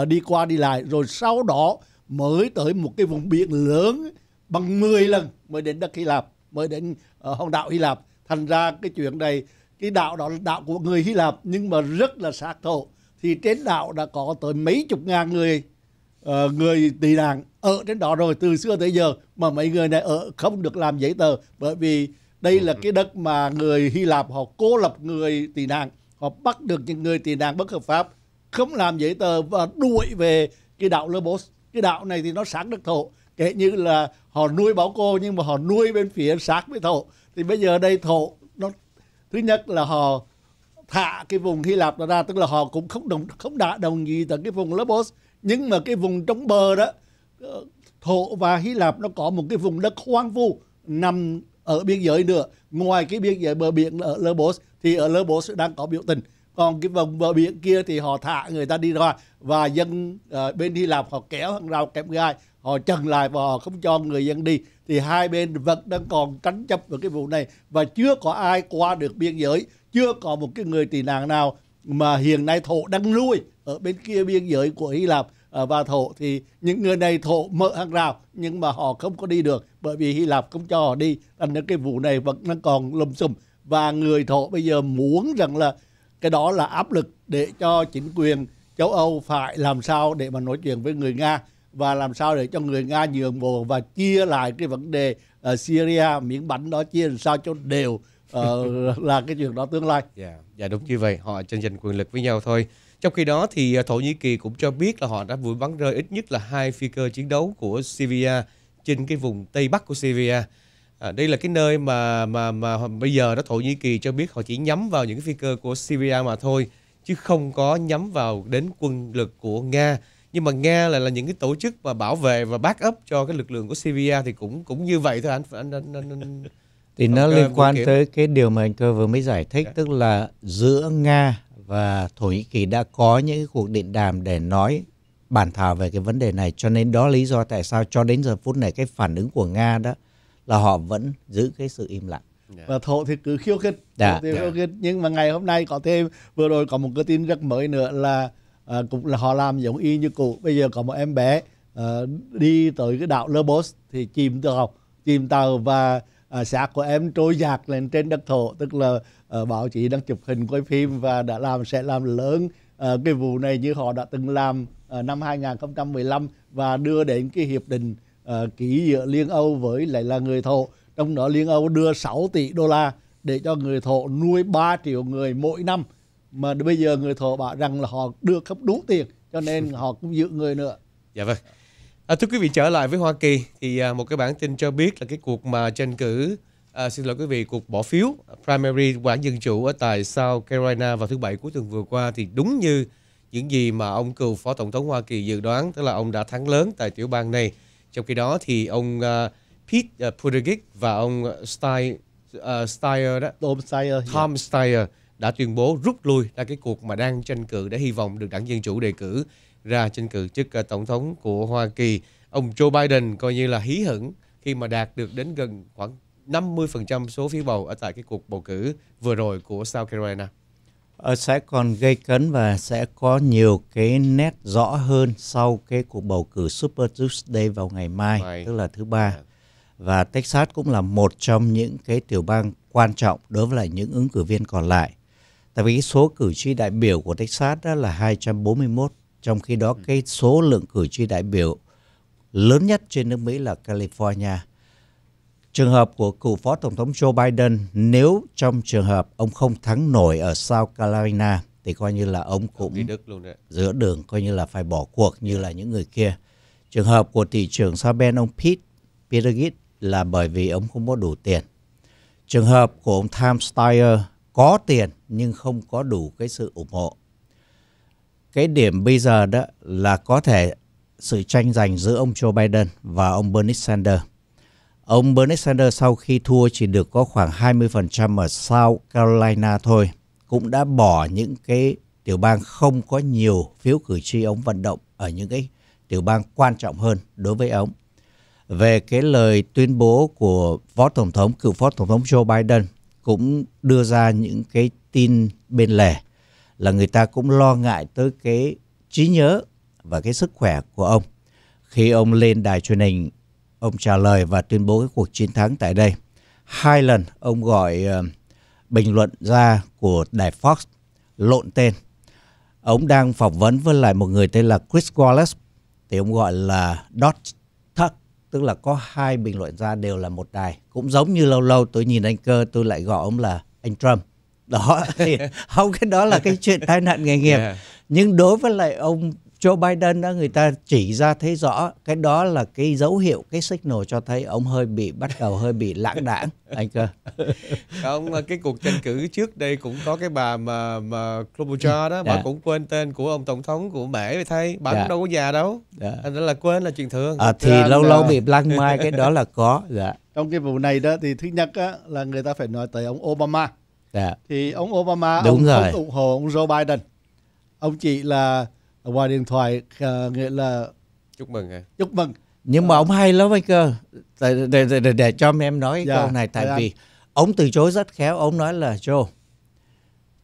uh, đi qua đi lại rồi sau đó mới tới một cái vùng biển lớn bằng 10 lần mới đến đất Hy Lạp mới đến uh, hòn đảo Hy Lạp thành ra cái chuyện này cái đạo đó là đạo của người Hy Lạp nhưng mà rất là sát thổ thì trên đạo đã có tới mấy chục ngàn người uh, người tị nạn ở trên đó rồi từ xưa tới giờ mà mấy người này ở không được làm giấy tờ bởi vì đây là ừ. cái đất mà người Hy Lạp họ cố lập người tị nạn họ bắt được những người tị nạn bất hợp pháp không làm giấy tờ và đuổi về cái đảo Lesbos cái đạo này thì nó sáng đất thổ kể như là họ nuôi bảo cô nhưng mà họ nuôi bên phía sát với thổ thì bây giờ đây thổ thứ nhất là họ thả cái vùng Hy Lạp ra tức là họ cũng không đồng không đã đồng gì tới cái vùng Lesbos nhưng mà cái vùng trong bờ đó ờ, thổ và Hy Lạp nó có một cái vùng đất hoang vu nằm ở biên giới nữa ngoài cái biên giới bờ biển ở Lesbos thì ở Lesbos đang có biểu tình còn cái vùng bờ biển kia thì họ thả người ta đi ra và dân uh, bên Hy Lạp họ kéo hàng rào kẹp gai họ chần lại và họ không cho người dân đi thì hai bên vẫn đang còn tranh chấp về cái vụ này và chưa có ai qua được biên giới chưa có một cái người tị nạn nào mà hiện nay thổ đang lui ở bên kia biên giới của Hy Lạp à, và thổ thì những người này thổ mở hàng rào nhưng mà họ không có đi được bởi vì Hy Lạp không cho họ đi thành ra cái vụ này vẫn đang còn lùm xùm và người thổ bây giờ muốn rằng là cái đó là áp lực để cho chính quyền châu Âu phải làm sao để mà nói chuyện với người Nga và làm sao để cho người Nga nhường bộ và chia lại cái vấn đề ở ờ, Syria miếng bánh đó chia làm sao cho đều uh, là cái chuyện đó tương lai. Dạ, yeah, dạ đúng như vậy, họ tranh giành quyền lực với nhau thôi. Trong khi đó thì ờ, Thổ Nhĩ Kỳ cũng cho biết là họ đã vừa bắn rơi ít nhất là hai phi cơ chiến đấu của Syria trên cái vùng tây bắc của Syria. À, đây là cái nơi mà mà mà bây giờ đó Thổ Nhĩ Kỳ cho biết họ chỉ nhắm vào những cái phi cơ của Syria mà thôi chứ không có nhắm vào đến quân lực của Nga nhưng mà nga là là những cái tổ chức mà bảo vệ và back up cho cái lực lượng của Syria thì cũng cũng như vậy thôi anh anh, anh, anh, anh thì nó ờ, liên quan tới cái điều mà anh cơ vừa mới giải thích dạ. tức là giữa nga và thổ nhĩ kỳ đã có những cái cuộc điện đàm để nói bàn thảo về cái vấn đề này cho nên đó lý do tại sao cho đến giờ phút này cái phản ứng của nga đó là họ vẫn giữ cái sự im lặng dạ. và thổ thì cứ khiêu khích, dạ, thì dạ. khiêu khích nhưng mà ngày hôm nay có thêm vừa rồi có một cái tin rất mới nữa là à, cũng là họ làm giống y như cũ bây giờ có một em bé à, đi tới cái đảo Lobos thì chìm tàu chìm tàu và à, xác của em trôi giạt lên trên đất thổ tức là à, báo chí đang chụp hình quay phim và đã làm sẽ làm lớn à, cái vụ này như họ đã từng làm à, năm 2015 và đưa đến cái hiệp định à, ký giữa Liên Âu với lại là người thổ trong đó Liên Âu đưa 6 tỷ đô la để cho người thổ nuôi 3 triệu người mỗi năm mà bây giờ người thọ bảo rằng là họ đưa không đủ tiền cho nên họ cũng giữ người nữa dạ vâng à, thưa quý vị trở lại với Hoa Kỳ thì à, một cái bản tin cho biết là cái cuộc mà tranh cử à, xin lỗi quý vị cuộc bỏ phiếu primary của đảng dân chủ ở tại South Carolina vào thứ bảy cuối tuần vừa qua thì đúng như những gì mà ông cựu phó tổng thống Hoa Kỳ dự đoán tức là ông đã thắng lớn tại tiểu bang này trong khi đó thì ông uh, Pete uh, Buttigieg và ông Steyer, uh, à, Steyer đó Tom Steyer dạ. Tom yeah. Steyer đã tuyên bố rút lui ra cái cuộc mà đang tranh cử để hy vọng được đảng Dân Chủ đề cử ra tranh cử chức ờ, tổng thống của Hoa Kỳ. Ông Joe Biden coi như là hí hửng khi mà đạt được đến gần khoảng 50% số phiếu bầu ở tại cái cuộc bầu cử vừa rồi của South Carolina. Ờ, sẽ còn gây cấn và sẽ có nhiều cái nét rõ hơn sau cái cuộc bầu cử Super Tuesday vào ngày mai, mai. tức là thứ ba. À. Và Texas cũng là một trong những cái tiểu bang quan trọng đối với lại những ứng cử viên còn lại. Tại vì số cử tri đại biểu của Texas đó là 241, trong khi đó ừ. cái số lượng cử tri đại biểu lớn nhất trên nước Mỹ là California. Trường hợp của cựu Phó Tổng thống Joe Biden, nếu trong trường hợp ông không thắng nổi ở South Carolina, thì coi như là ông cũng Đức luôn đấy. giữa đường, coi như là phải bỏ cuộc như là những người kia. Trường hợp của thị trưởng Saben ông Pete, Peter là bởi vì ông không có đủ tiền. Trường hợp của ông Tom Steyer có tiền nhưng không có đủ cái sự ủng hộ. Cái điểm bây giờ đó là có thể sự tranh giành giữa ông Joe Biden và ông Bernie Sanders. Ông Bernie Sanders sau khi thua chỉ được có khoảng 20% ở South Carolina thôi, cũng đã bỏ những cái tiểu bang không có nhiều phiếu cử tri ông vận động ở những cái tiểu bang quan trọng hơn đối với ông. Về cái lời tuyên bố của Phó Tổng thống, cựu Phó Tổng thống Joe Biden cũng đưa ra những cái tin bên lề là người ta cũng lo ngại tới cái trí nhớ và cái sức khỏe của ông. Khi ông lên đài truyền hình, ông trả lời và tuyên bố cái cuộc chiến thắng tại đây. Hai lần ông gọi ờ, bình luận ra của đài Fox lộn tên. Ông đang phỏng vấn với lại một người tên là Chris Wallace thì ông gọi là Dot tức là có hai bình luận ra đều là một đài cũng giống như lâu lâu tôi nhìn anh cơ tôi lại gọi ông là anh Trump đó thì không cái đó là cái chuyện tai nạn nghề nghiệp yeah. nhưng đối với lại ông Joe Biden đó người ta chỉ ra thấy rõ cái đó là cái dấu hiệu cái signal cho thấy ông hơi bị bắt đầu hơi bị lãng đãng anh cơ. Không cái cuộc tranh cử trước đây cũng có cái bà mà mà Klobuchar đó bà dạ. cũng quên tên của ông tổng thống của mỹ vậy thay bà dạ. cũng đâu có già đâu. Dạ. Nên là quên là chuyện thường. À, thì Làm dạ, lâu là... lâu bị blank mai cái đó là có. Dạ. Trong cái vụ này đó thì thứ nhất á, là người ta phải nói tới ông Obama. Dạ. Thì ông Obama Đúng ông rồi. không ủng hộ ông Joe Biden. Ông chỉ là qua điện thoại uh, nghĩa là chúc mừng hả? chúc mừng nhưng mà ờ. ông hay lắm anh cơ để, để, để, để cho em nói dạ, câu này tại dạ. vì ông từ chối rất khéo ông nói là Joe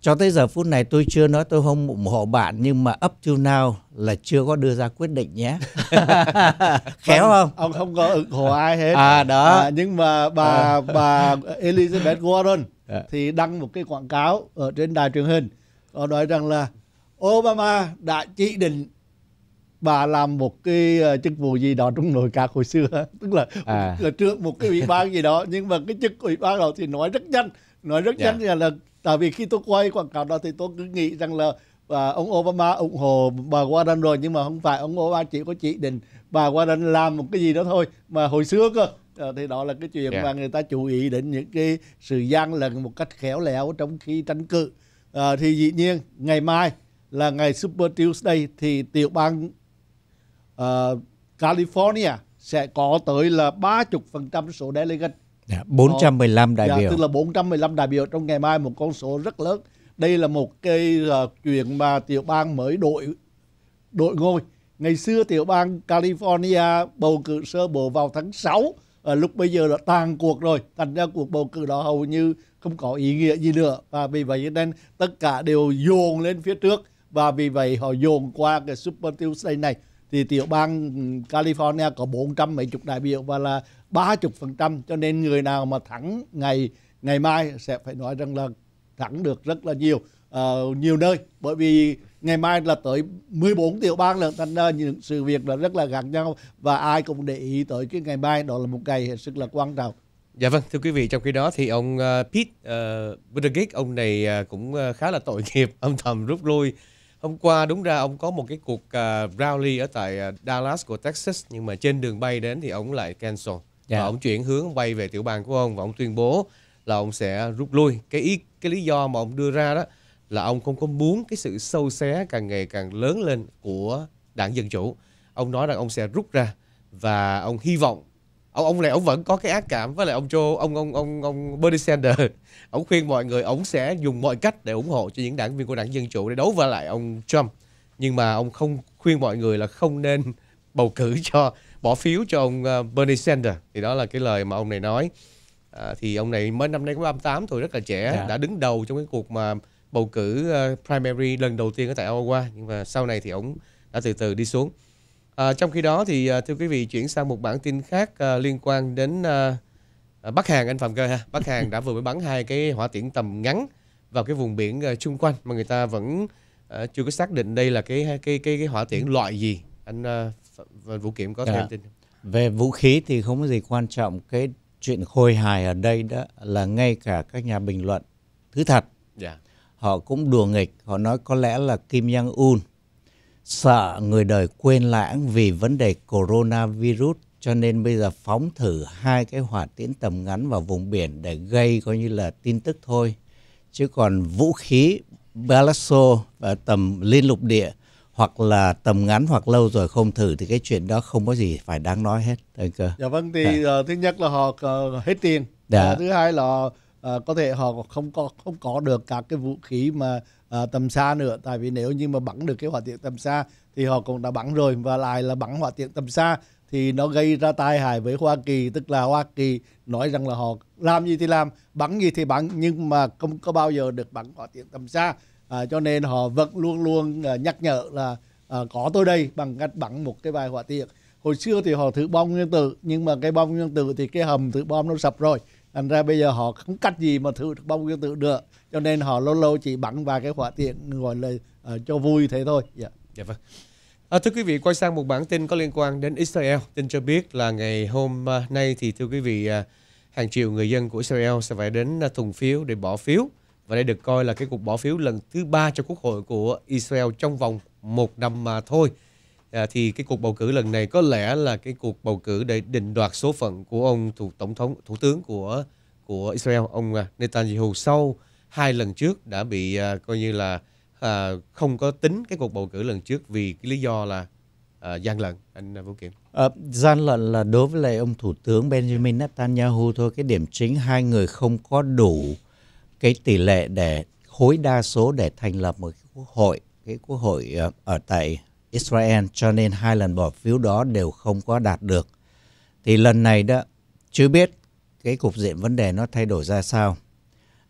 cho tới giờ phút này tôi chưa nói tôi không ủng hộ bạn nhưng mà up to now là chưa có đưa ra quyết định nhé khéo vâng, không ông không có ủng hộ ai hết à đó à, nhưng mà bà à. bà Elizabeth Warren dạ. thì đăng một cái quảng cáo ở trên đài truyền hình nói rằng là Obama đã chỉ định bà làm một cái ờ, chức vụ gì đó trong nội các hồi xưa tức là, à. là trước một cái ủy ban gì đó nhưng mà cái chức ủy ban đó thì nói rất nhanh nói rất yeah. Dạ. nhanh là tại vì khi tôi quay quảng cáo đó thì tôi cứ nghĩ rằng là và ông Obama ủng hộ bà Warren rồi nhưng mà không phải ông Obama chỉ có chỉ định bà Warren làm một cái gì đó thôi mà hồi xưa cơ ờ, thì đó là cái chuyện yeah. Dạ. mà người ta chú ý đến những cái sự gian lận một cách khéo léo trong khi tranh cử à, thì dĩ nhiên ngày mai là ngày Super Tuesday thì tiểu bang uh, California sẽ có tới là 30% số delegate. Yeah, 415 đại yeah, dạ, biểu. Tức là 415 đại biểu trong ngày mai một con số rất lớn. Đây là một cái uh, chuyện mà tiểu bang mới đội đội ngôi. Ngày xưa tiểu bang California bầu cử sơ bộ vào tháng 6 à, ờ, lúc bây giờ là tàn cuộc rồi thành ra cuộc bầu cử đó hầu như không có ý nghĩa gì nữa và vì vậy nên tất cả đều dồn lên phía trước và vì vậy họ dồn qua cái Super Tuesday này thì tiểu bang California có 400 mấy chục đại biểu và là ba chục phần trăm cho nên người nào mà thắng ngày ngày mai sẽ phải nói rằng là thắng được rất là nhiều uh, nhiều nơi bởi vì ngày mai là tới 14 tiểu bang lận thành ra những sự việc là rất là khác nhau và ai cũng để ý tới cái ngày mai đó là một ngày hết sức là quan trọng Dạ vâng, thưa quý vị, trong khi đó thì ông uh, Pete uh, Buttigieg, ông này uh, cũng uh, khá là tội nghiệp, âm thầm rút lui Hôm qua đúng ra ông có một cái cuộc uh, rally ở tại à, Dallas của Texas nhưng mà trên đường bay đến thì ông lại cancel. Yeah. Và dạ. ông chuyển hướng bay về tiểu bang của ông và ông tuyên bố là ông sẽ rút lui. Cái ý cái lý do mà ông đưa ra đó là ông không có muốn cái sự sâu xé càng ngày càng lớn lên của đảng dân chủ. Ông nói rằng ông sẽ rút ra và ông hy vọng ông ông này ông vẫn có cái ác cảm với lại ông Joe ông ông ông ông Bernie Sanders ông khuyên mọi người ông sẽ dùng mọi cách để ủng hộ cho những đảng viên của đảng dân chủ để đấu với lại ông Trump nhưng mà ông không khuyên mọi người là không nên bầu cử cho bỏ phiếu cho ông ờ, Bernie Sanders thì đó là cái lời mà ông này nói à, thì ông này mới năm nay có 38 tuổi rất là trẻ yeah. Dạ. đã đứng đầu trong cái cuộc mà bầu cử ờ, primary lần đầu tiên ở tại Iowa nhưng mà sau này thì ông đã từ từ đi xuống À, trong khi đó thì ờ, thưa quý vị chuyển sang một bản tin khác à, liên quan đến à, Bắc Hàn anh Phạm Cơ ha. Bắc Hàn đã vừa mới bắn hai cái hỏa tiễn tầm ngắn vào cái vùng biển à, chung quanh mà người ta vẫn à, chưa có xác định đây là cái cái cái cái hỏa tiễn loại gì. Anh à, Vũ Kiểm có dạ. thêm tin. Về vũ khí thì không có gì quan trọng, cái chuyện khôi hài ở đây đó là ngay cả các nhà bình luận thứ thật. Dạ. Họ cũng đùa nghịch, họ nói có lẽ là Kim Jong Un sợ người đời quên lãng vì vấn đề coronavirus cho nên bây giờ phóng thử hai cái hỏa tiễn tầm ngắn vào vùng biển để gây coi như là tin tức thôi chứ còn vũ khí balaso và tầm liên lục địa hoặc là tầm ngắn hoặc lâu rồi không thử thì cái chuyện đó không có gì phải đáng nói hết anh cơ dạ vâng thì dạ. Uh, thứ nhất là họ uh, hết tiền dạ. uh, thứ hai là uh, có thể họ không có không có được các cái vũ khí mà à, tầm xa nữa tại vì nếu như mà bắn được cái hỏa tiễn tầm xa thì họ cũng đã bắn rồi và lại là bắn hỏa tiễn tầm xa thì nó gây ra tai hại với Hoa Kỳ tức là Hoa Kỳ nói rằng là họ làm gì thì làm bắn gì thì bắn nhưng mà không có bao giờ được bắn hỏa tiễn tầm xa à, cho nên họ vẫn luôn luôn ờ, nhắc nhở là à, có tôi đây bằng cách bắn một cái vài hỏa tiễn hồi xưa thì họ thử bom nguyên tử nhưng mà cái bom nguyên tử thì cái hầm thử bom nó sập rồi thành ra bây giờ họ không cách gì mà thử được bom nguyên tử được cho nên họ lâu lâu chỉ bắn vào cái hỏa tiền gọi là uh, cho vui thế thôi dạ yeah. dạ vâng À, thưa quý vị, quay sang một bản tin có liên quan đến Israel. Tin cho biết là ngày hôm ờ, nay thì thưa quý vị, ờ, hàng triệu người dân của Israel sẽ phải đến thùng phiếu để bỏ phiếu. Và đây được coi là cái cuộc bỏ phiếu lần thứ ba cho Quốc hội của Israel trong vòng một năm mà thôi. À, thì cái cuộc bầu cử lần này có lẽ là cái cuộc bầu cử để định đoạt số phận của ông thủ tổng thống thủ tướng của của Israel ông Netanyahu sau hai lần trước đã bị à, coi như là à, không có tính cái cuộc bầu cử lần trước vì cái lý do là à, gian lận anh à, Vũ Kiểm. À, ờ, gian lận là đối với lại ông thủ tướng Benjamin Netanyahu thôi cái điểm chính hai người không có đủ cái tỷ lệ để khối đa số để thành lập một cái quốc hội cái quốc hội à, ở tại Israel cho nên hai lần bỏ phiếu đó đều không có đạt được. Thì lần này đó chưa biết cái cục diện vấn đề nó thay đổi ra sao.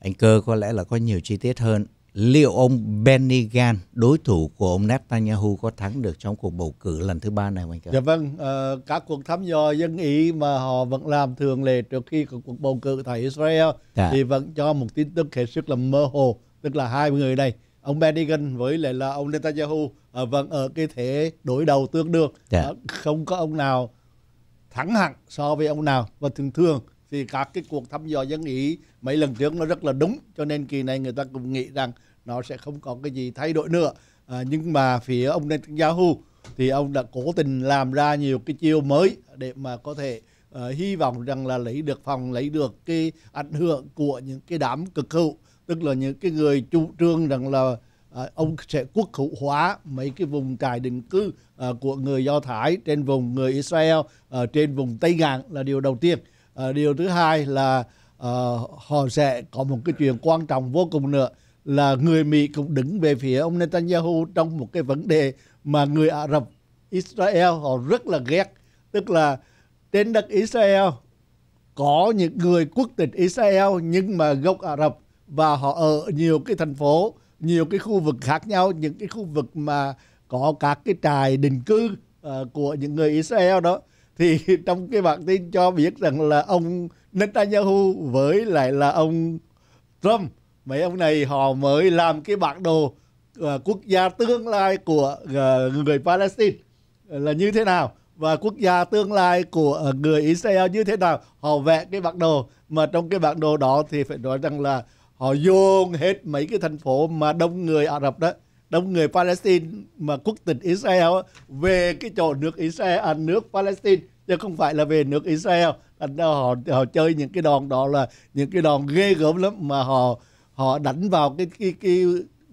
Anh Cơ có lẽ là có nhiều chi tiết hơn. Liệu ông Benny Gantz, đối thủ của ông Netanyahu có thắng được trong cuộc bầu cử lần thứ ba này không anh Cơ? Dạ vâng, uh, ờ, các cuộc thăm dò dân Ý mà họ vẫn làm thường lệ trước khi cuộc bầu cử tại Israel dạ. thì vẫn cho một tin tức hết sức là mơ hồ, tức là hai người này ông Benny Gantz với lại là ông Netanyahu à, vẫn ở cái thế đối đầu tương đương yeah. Dạ. à, ờ, không có ông nào thắng hẳn so với ông nào và thường thường thì các cái cuộc thăm dò dân ý mấy lần trước nó rất là đúng cho nên kỳ này người ta cũng nghĩ rằng nó sẽ không có cái gì thay đổi nữa à, nhưng mà phía ông Netanyahu thì ông đã cố tình làm ra nhiều cái chiêu mới để mà có thể uh, hy vọng rằng là lấy được phòng lấy được cái ảnh hưởng của những cái đám cực hữu tức là những cái người chủ trương rằng là uh, ông sẽ quốc hữu hóa mấy cái vùng trại định cư uh, của người do thái trên vùng người israel uh, trên vùng tây ngàn là điều đầu tiên à, điều thứ hai là à, họ sẽ có một cái chuyện quan trọng vô cùng nữa là người Mỹ cũng đứng về phía ông Netanyahu trong một cái vấn đề mà người Ả Rập Israel họ rất là ghét tức là trên đất Israel có những người quốc tịch Israel nhưng mà gốc Ả Rập và họ ở nhiều cái thành phố nhiều cái khu vực khác nhau những cái khu vực mà có các cái trại định cư uh, của những người Israel đó thì trong cái bản tin cho biết rằng là ông Netanyahu với lại là ông Trump mấy ông này họ mới làm cái bản đồ uh, quốc gia tương lai của uh, người Palestine ờ, là như thế nào và quốc gia tương lai của người Israel như thế nào họ vẽ cái bản đồ mà trong cái bản đồ đó thì phải nói rằng là họ dồn hết mấy cái thành phố mà đông người Ả Rập đó đông người Palestine mà quốc tịch Israel về cái chỗ nước Israel à, nước Palestine chứ không phải là về nước Israel thành ra họ họ chơi những cái đòn đó là những cái đòn ghê gớm lắm mà họ họ đánh vào cái cái cái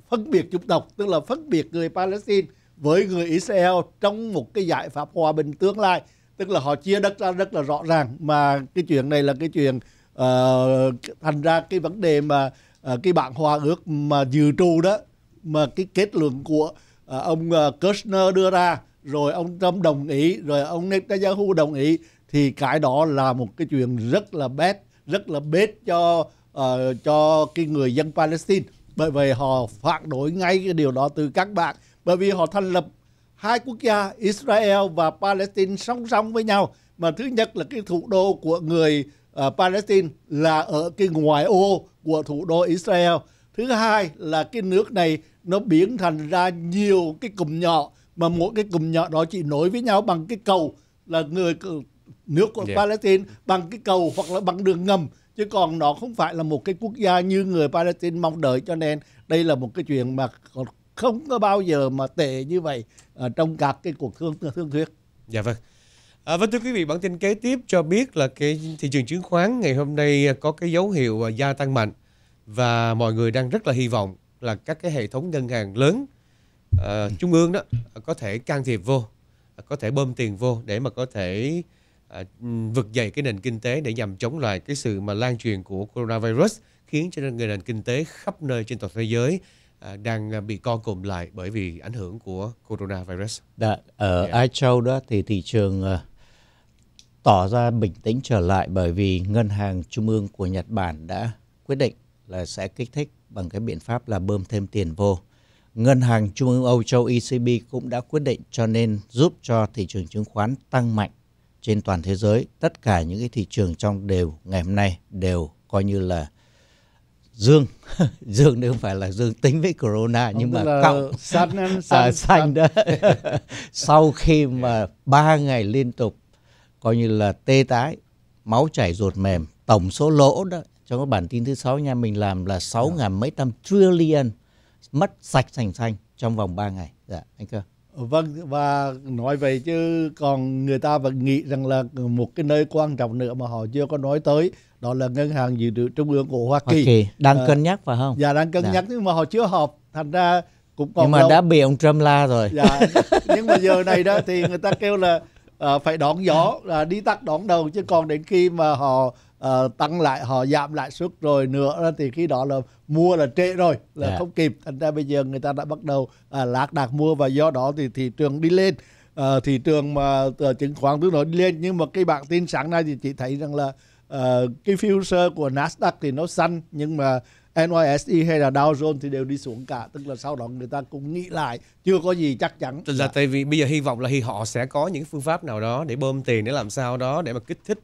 phân biệt chủng tộc tức là phân biệt người Palestine với người Israel trong một cái giải pháp hòa bình tương lai tức là họ chia đất ra rất là rõ ràng mà cái chuyện này là cái chuyện uh, thành ra cái vấn đề mà uh, cái bản hòa ước mà dự trù đó mà cái kết luận của à, ông à, Kushner đưa ra rồi ông Trump đồng ý rồi ông Netanyahu đồng ý thì cái đó là một cái chuyện rất là bét rất là bết cho uh, cho cái người dân Palestine bởi vì họ phản đối ngay cái điều đó từ các bạn bởi vì họ thành lập hai quốc gia Israel và Palestine song song với nhau mà thứ nhất là cái thủ đô của người uh, Palestine là ở cái ngoại ô của thủ đô Israel thứ hai là cái nước này nó biến thành ra nhiều cái cụm nhỏ mà mỗi cái cụm nhỏ đó chỉ nối với nhau bằng cái cầu là người nước của yeah. Dạ. Palestine bằng cái cầu hoặc là bằng đường ngầm chứ còn nó không phải là một cái quốc gia như người Palestine mong đợi cho nên đây là một cái chuyện mà không có bao giờ mà tệ như vậy ở à, trong các cái cuộc thương thương thuyết. Dạ vâng. À, vâng thưa quý vị, bản tin kế tiếp cho biết là cái thị trường chứng khoán ngày hôm nay có cái dấu hiệu à, gia tăng mạnh và mọi người đang rất là hy vọng là các cái hệ thống ngân hàng lớn uh, trung ương đó ờ, có thể can thiệp vô ờ, có thể bơm tiền vô để mà có thể uh, vực dậy cái nền kinh tế để nhằm chống lại cái sự mà lan truyền của coronavirus khiến cho nên nền kinh tế khắp nơi trên toàn thế giới uh, đang bị co cụm lại bởi vì ảnh hưởng của coronavirus. Đã, dạ, ở yeah. Dạ. Ai Châu đó thì thị trường uh, tỏ ra bình tĩnh trở lại bởi vì ngân hàng trung ương của Nhật Bản đã quyết định là sẽ kích thích bằng cái biện pháp là bơm thêm tiền vô. Ngân hàng Trung ương Âu châu ECB cũng đã quyết định cho nên giúp cho thị trường chứng khoán tăng mạnh trên toàn thế giới. Tất cả những cái thị trường trong đều ngày hôm nay đều coi như là dương dương nếu phải là dương tính với corona không, nhưng mà cộng xanh xanh, à, xanh đó sau khi mà ba ngày liên tục coi như là tê tái máu chảy ruột mềm tổng số lỗ đó trong cái bản tin thứ sáu nha mình làm là sáu dạ. ngàn mấy trăm trillion mất sạch sành xanh trong vòng 3 ngày dạ anh cơ vâng và nói vậy chứ còn người ta vẫn nghĩ rằng là một cái nơi quan trọng nữa mà họ chưa có nói tới đó là ngân hàng dự trữ trung ương của hoa kỳ, hoa kỳ. đang à, cân nhắc phải không dạ đang cân dạ. nhắc nhưng mà họ chưa họp thành ra cũng còn nhưng mà lâu. đã bị ông trump la rồi dạ nhưng mà giờ này đó thì người ta kêu là à, phải đón gió à, đi tắt đón đầu chứ còn đến khi mà họ uh, tăng lại họ giảm lãi suất rồi nữa thì khi đó là mua là trễ rồi là yeah. Dạ. không kịp thành ra bây giờ người ta đã bắt đầu uh, lạc đạc mua và do đó thì thị trường đi lên uh, thị trường mà uh, chứng khoán tương đối đi lên nhưng mà cái bản tin sáng nay thì chị thấy rằng là uh, cái future của Nasdaq thì nó xanh nhưng mà NYSE hay là Dow Jones thì đều đi xuống cả tức là sau đó người ta cũng nghĩ lại chưa có gì chắc chắn Thật dạ. ra dạ. tại vì bây giờ hy vọng là thì họ sẽ có những phương pháp nào đó để bơm tiền để làm sao đó để mà kích thích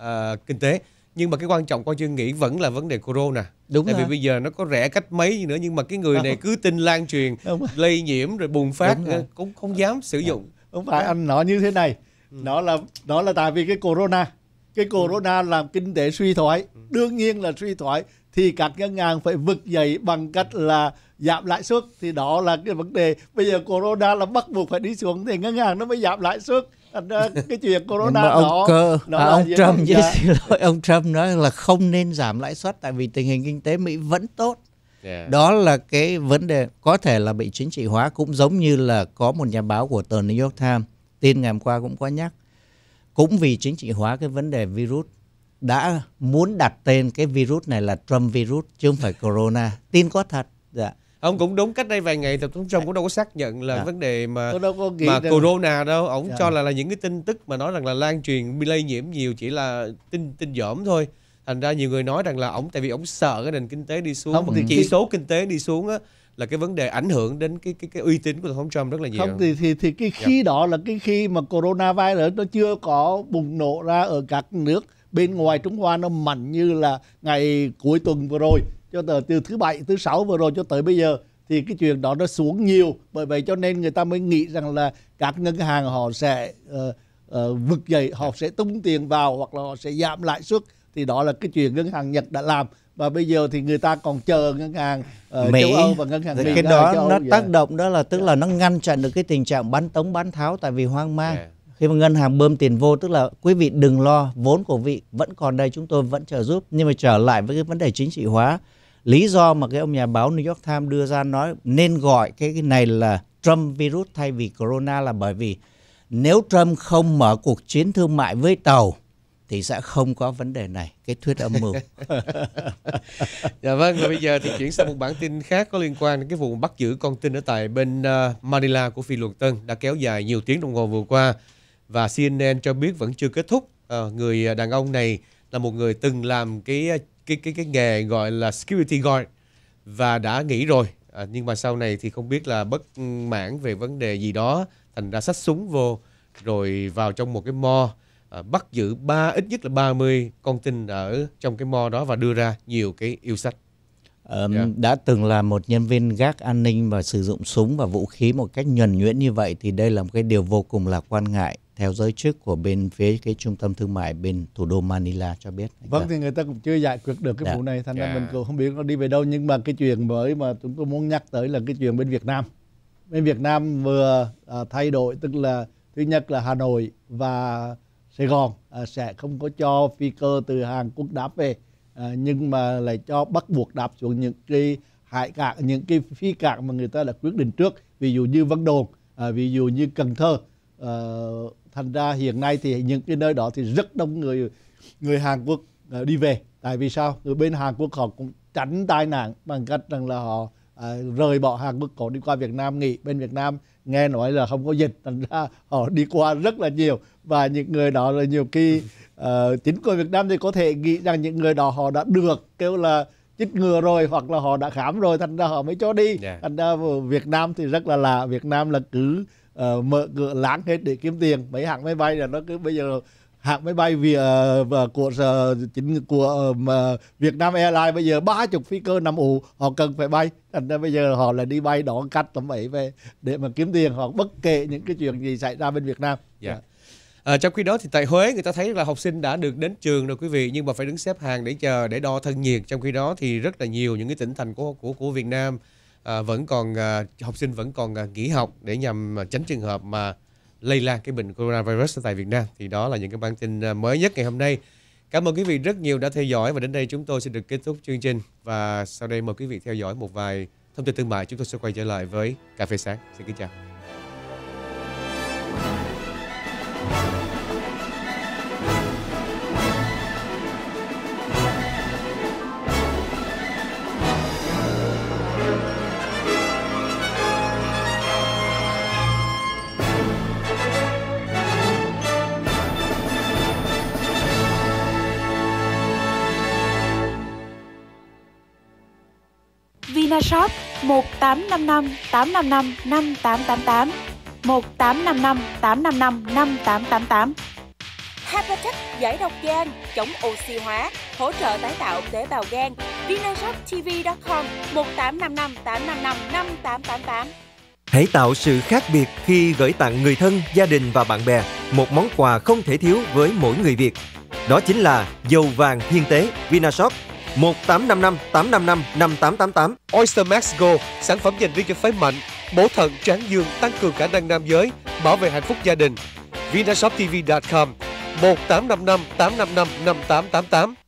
uh, kinh tế nhưng mà cái quan trọng quan chưa nghĩ vẫn là vấn đề corona đúng tại rồi. vì bây giờ nó có rẻ cách mấy gì nữa nhưng mà cái người này cứ tin lan truyền lây nhiễm rồi bùng phát cũng không dám sử dụng không phải anh nó như thế này nó ừ. là nó là tại vì cái corona cái ừ. corona làm kinh tế suy thoái ừ. đương nhiên là suy thoái thì các ngân hàng phải vực dậy bằng cách là giảm lãi suất thì đó là cái vấn đề bây giờ corona là bắt buộc phải đi xuống thì ngân hàng nó mới giảm lãi suất Ờ, cái chuyện corona mà ông đó, cơ nó à, ông trump với xin dạ. lỗi ông trump nói là không nên giảm lãi suất tại vì tình hình kinh tế mỹ vẫn tốt Yeah. Dạ. đó là cái vấn đề có thể là bị chính trị hóa cũng giống như là có một nhà báo của tờ New York Times tin ngày hôm qua cũng có nhắc cũng vì chính trị hóa cái vấn đề virus đã muốn đặt tên cái virus này là Trump virus chứ không phải corona tin có thật dạ ông cũng đúng cách đây vài ngày thì tổng trump dạ. cũng đâu có xác nhận là à. vấn đề mà mà đâu. corona đâu ông dạ. cho là là những cái tin tức mà nói rằng là lan truyền lây nhiễm nhiều chỉ là tin tin dỏm thôi thành ra nhiều người nói rằng là ông tại vì ông sợ cái nền kinh tế đi xuống không, thì chỉ số kinh tế đi xuống á là cái vấn đề ảnh hưởng đến cái cái cái uy tín của tổng Trump rất là nhiều. Không thì thì thì cái khi yeah. Dạ. đó là cái khi mà corona virus nó chưa có bùng nổ ra ở các nước bên ngoài Trung Hoa nó mạnh như là ngày cuối tuần vừa rồi cho tới từ thứ bảy thứ sáu vừa rồi cho tới bây giờ thì cái chuyện đó nó xuống nhiều bởi vậy cho nên người ta mới nghĩ rằng là các ngân hàng họ sẽ uh, uh, vực dậy họ sẽ tung tiền vào hoặc là họ sẽ giảm lãi suất thì đó là cái chuyện ngân hàng Nhật đã làm và bây giờ thì người ta còn chờ ngân hàng uh, Mỹ. châu Âu và ngân hàng Mỹ cái đó nó Âu, tác động đó là tức yeah. Dạ. là nó ngăn chặn được cái tình trạng bán tống bán tháo tại vì hoang mang yeah. Dạ. khi mà ngân hàng bơm tiền vô tức là quý vị đừng lo vốn của vị vẫn còn đây chúng tôi vẫn chờ giúp nhưng mà trở lại với cái vấn đề chính trị hóa lý do mà cái ông nhà báo New York Times đưa ra nói nên gọi cái, này là Trump virus thay vì corona là bởi vì nếu Trump không mở cuộc chiến thương mại với tàu thì sẽ không có vấn đề này cái thuyết âm mưu dạ vâng và bây giờ thì chuyển sang một bản tin khác có liên quan đến cái vụ bắt giữ con tin ở tại bên ờ, Manila của phi luật tân đã kéo dài nhiều tiếng đồng hồ vừa qua và CNN cho biết vẫn chưa kết thúc uh, người đàn ông này là một người từng làm cái cái cái cái nghề gọi là security guard và đã nghỉ rồi à, nhưng mà sau này thì không biết là bất mãn về vấn đề gì đó thành ra xách súng vô rồi vào trong một cái mo à, bắt giữ ba ít nhất là 30 con tin ở trong cái mo đó và đưa ra nhiều cái yêu sách Um, yeah. Dạ. đã từng là một nhân viên gác an ninh và sử dụng súng và vũ khí một cách nhuần nhuyễn như vậy thì đây là một cái điều vô cùng là quan ngại theo giới chức của bên phía cái trung tâm thương mại bên thủ đô Manila cho biết. Vâng thì người ta cũng chưa giải quyết được cái dạ. vụ này thành ra mình dạ. cũng không biết nó đi về đâu nhưng mà cái chuyện mới mà chúng tôi muốn nhắc tới là cái chuyện bên Việt Nam. Bên Việt Nam vừa à, thay đổi tức là thứ nhất là Hà Nội và Sài Gòn à, sẽ không có cho phi cơ từ Hàn Quốc đáp về à, nhưng mà lại cho bắt buộc đáp xuống những cái hải cảng những cái phi cảng mà người ta đã quyết định trước ví dụ như Vân Đồn à, ví dụ như Cần Thơ Uh, thành ra hiện nay thì những cái nơi đó thì rất đông người người Hàn Quốc ờ, đi về tại vì sao người bên Hàn Quốc họ cũng tránh tai nạn bằng cách rằng là họ à, rời bỏ Hàn Quốc cổ đi qua Việt Nam nghỉ bên Việt Nam nghe nói là không có dịch thành ra họ đi qua rất là nhiều và những người đó là nhiều khi uh, chính quyền Việt Nam thì có thể nghĩ rằng những người đó họ đã được kêu là chích ngừa rồi hoặc là họ đã khám rồi thành ra họ mới cho đi yeah. Dạ. thành ra Việt Nam thì rất là lạ Việt Nam là cứ uh, mở cửa láng hết để kiếm tiền mấy hãng máy bay là nó cứ bây giờ hãng máy bay vì uh, ờ, của uh, chính của uh, mà Việt Nam Airlines bây giờ ba chục phi cơ nằm ù họ cần phải bay thành ra bây giờ họ là đi bay đón cách tầm ấy về để mà kiếm tiền họ bất kể những cái chuyện gì xảy ra bên Việt Nam. Yeah. Dạ. À, trong khi đó thì tại Huế người ta thấy là học sinh đã được đến trường rồi quý vị nhưng mà phải đứng xếp hàng để chờ để đo thân nhiệt trong khi đó thì rất là nhiều những cái tỉnh thành của của của Việt Nam Ờ, vẫn còn ờ, học sinh vẫn còn ờ, nghỉ học để nhằm tránh trường hợp mà lây lan cái bệnh coronavirus tại Việt Nam thì đó là những cái bản tin mới nhất ngày hôm nay. Cảm ơn quý vị rất nhiều đã theo dõi và đến đây chúng tôi sẽ được kết thúc chương trình và sau đây mời quý vị theo dõi một vài thông tin thương mại chúng tôi sẽ quay trở lại với cà phê sáng. Xin kính chào. shop 1855 855 5888 1855 855 5888. Hepatech giải độc gan, chống oxy hóa, hỗ trợ tái tạo tế bào gan. VinashopTV.com 1855 855 5888. Hãy tạo sự khác biệt khi gửi tặng người thân, gia đình và bạn bè một món quà không thể thiếu với mỗi người Việt. Đó chính là dầu vàng thiên tế Vinashop 1855 855 5888. Oyster Max Go, sản phẩm dành riêng cho phái mạnh, bổ thận, tráng dương, tăng cường khả năng nam giới, bảo vệ hạnh phúc gia đình. Vinashoptv.com 1855 855 5888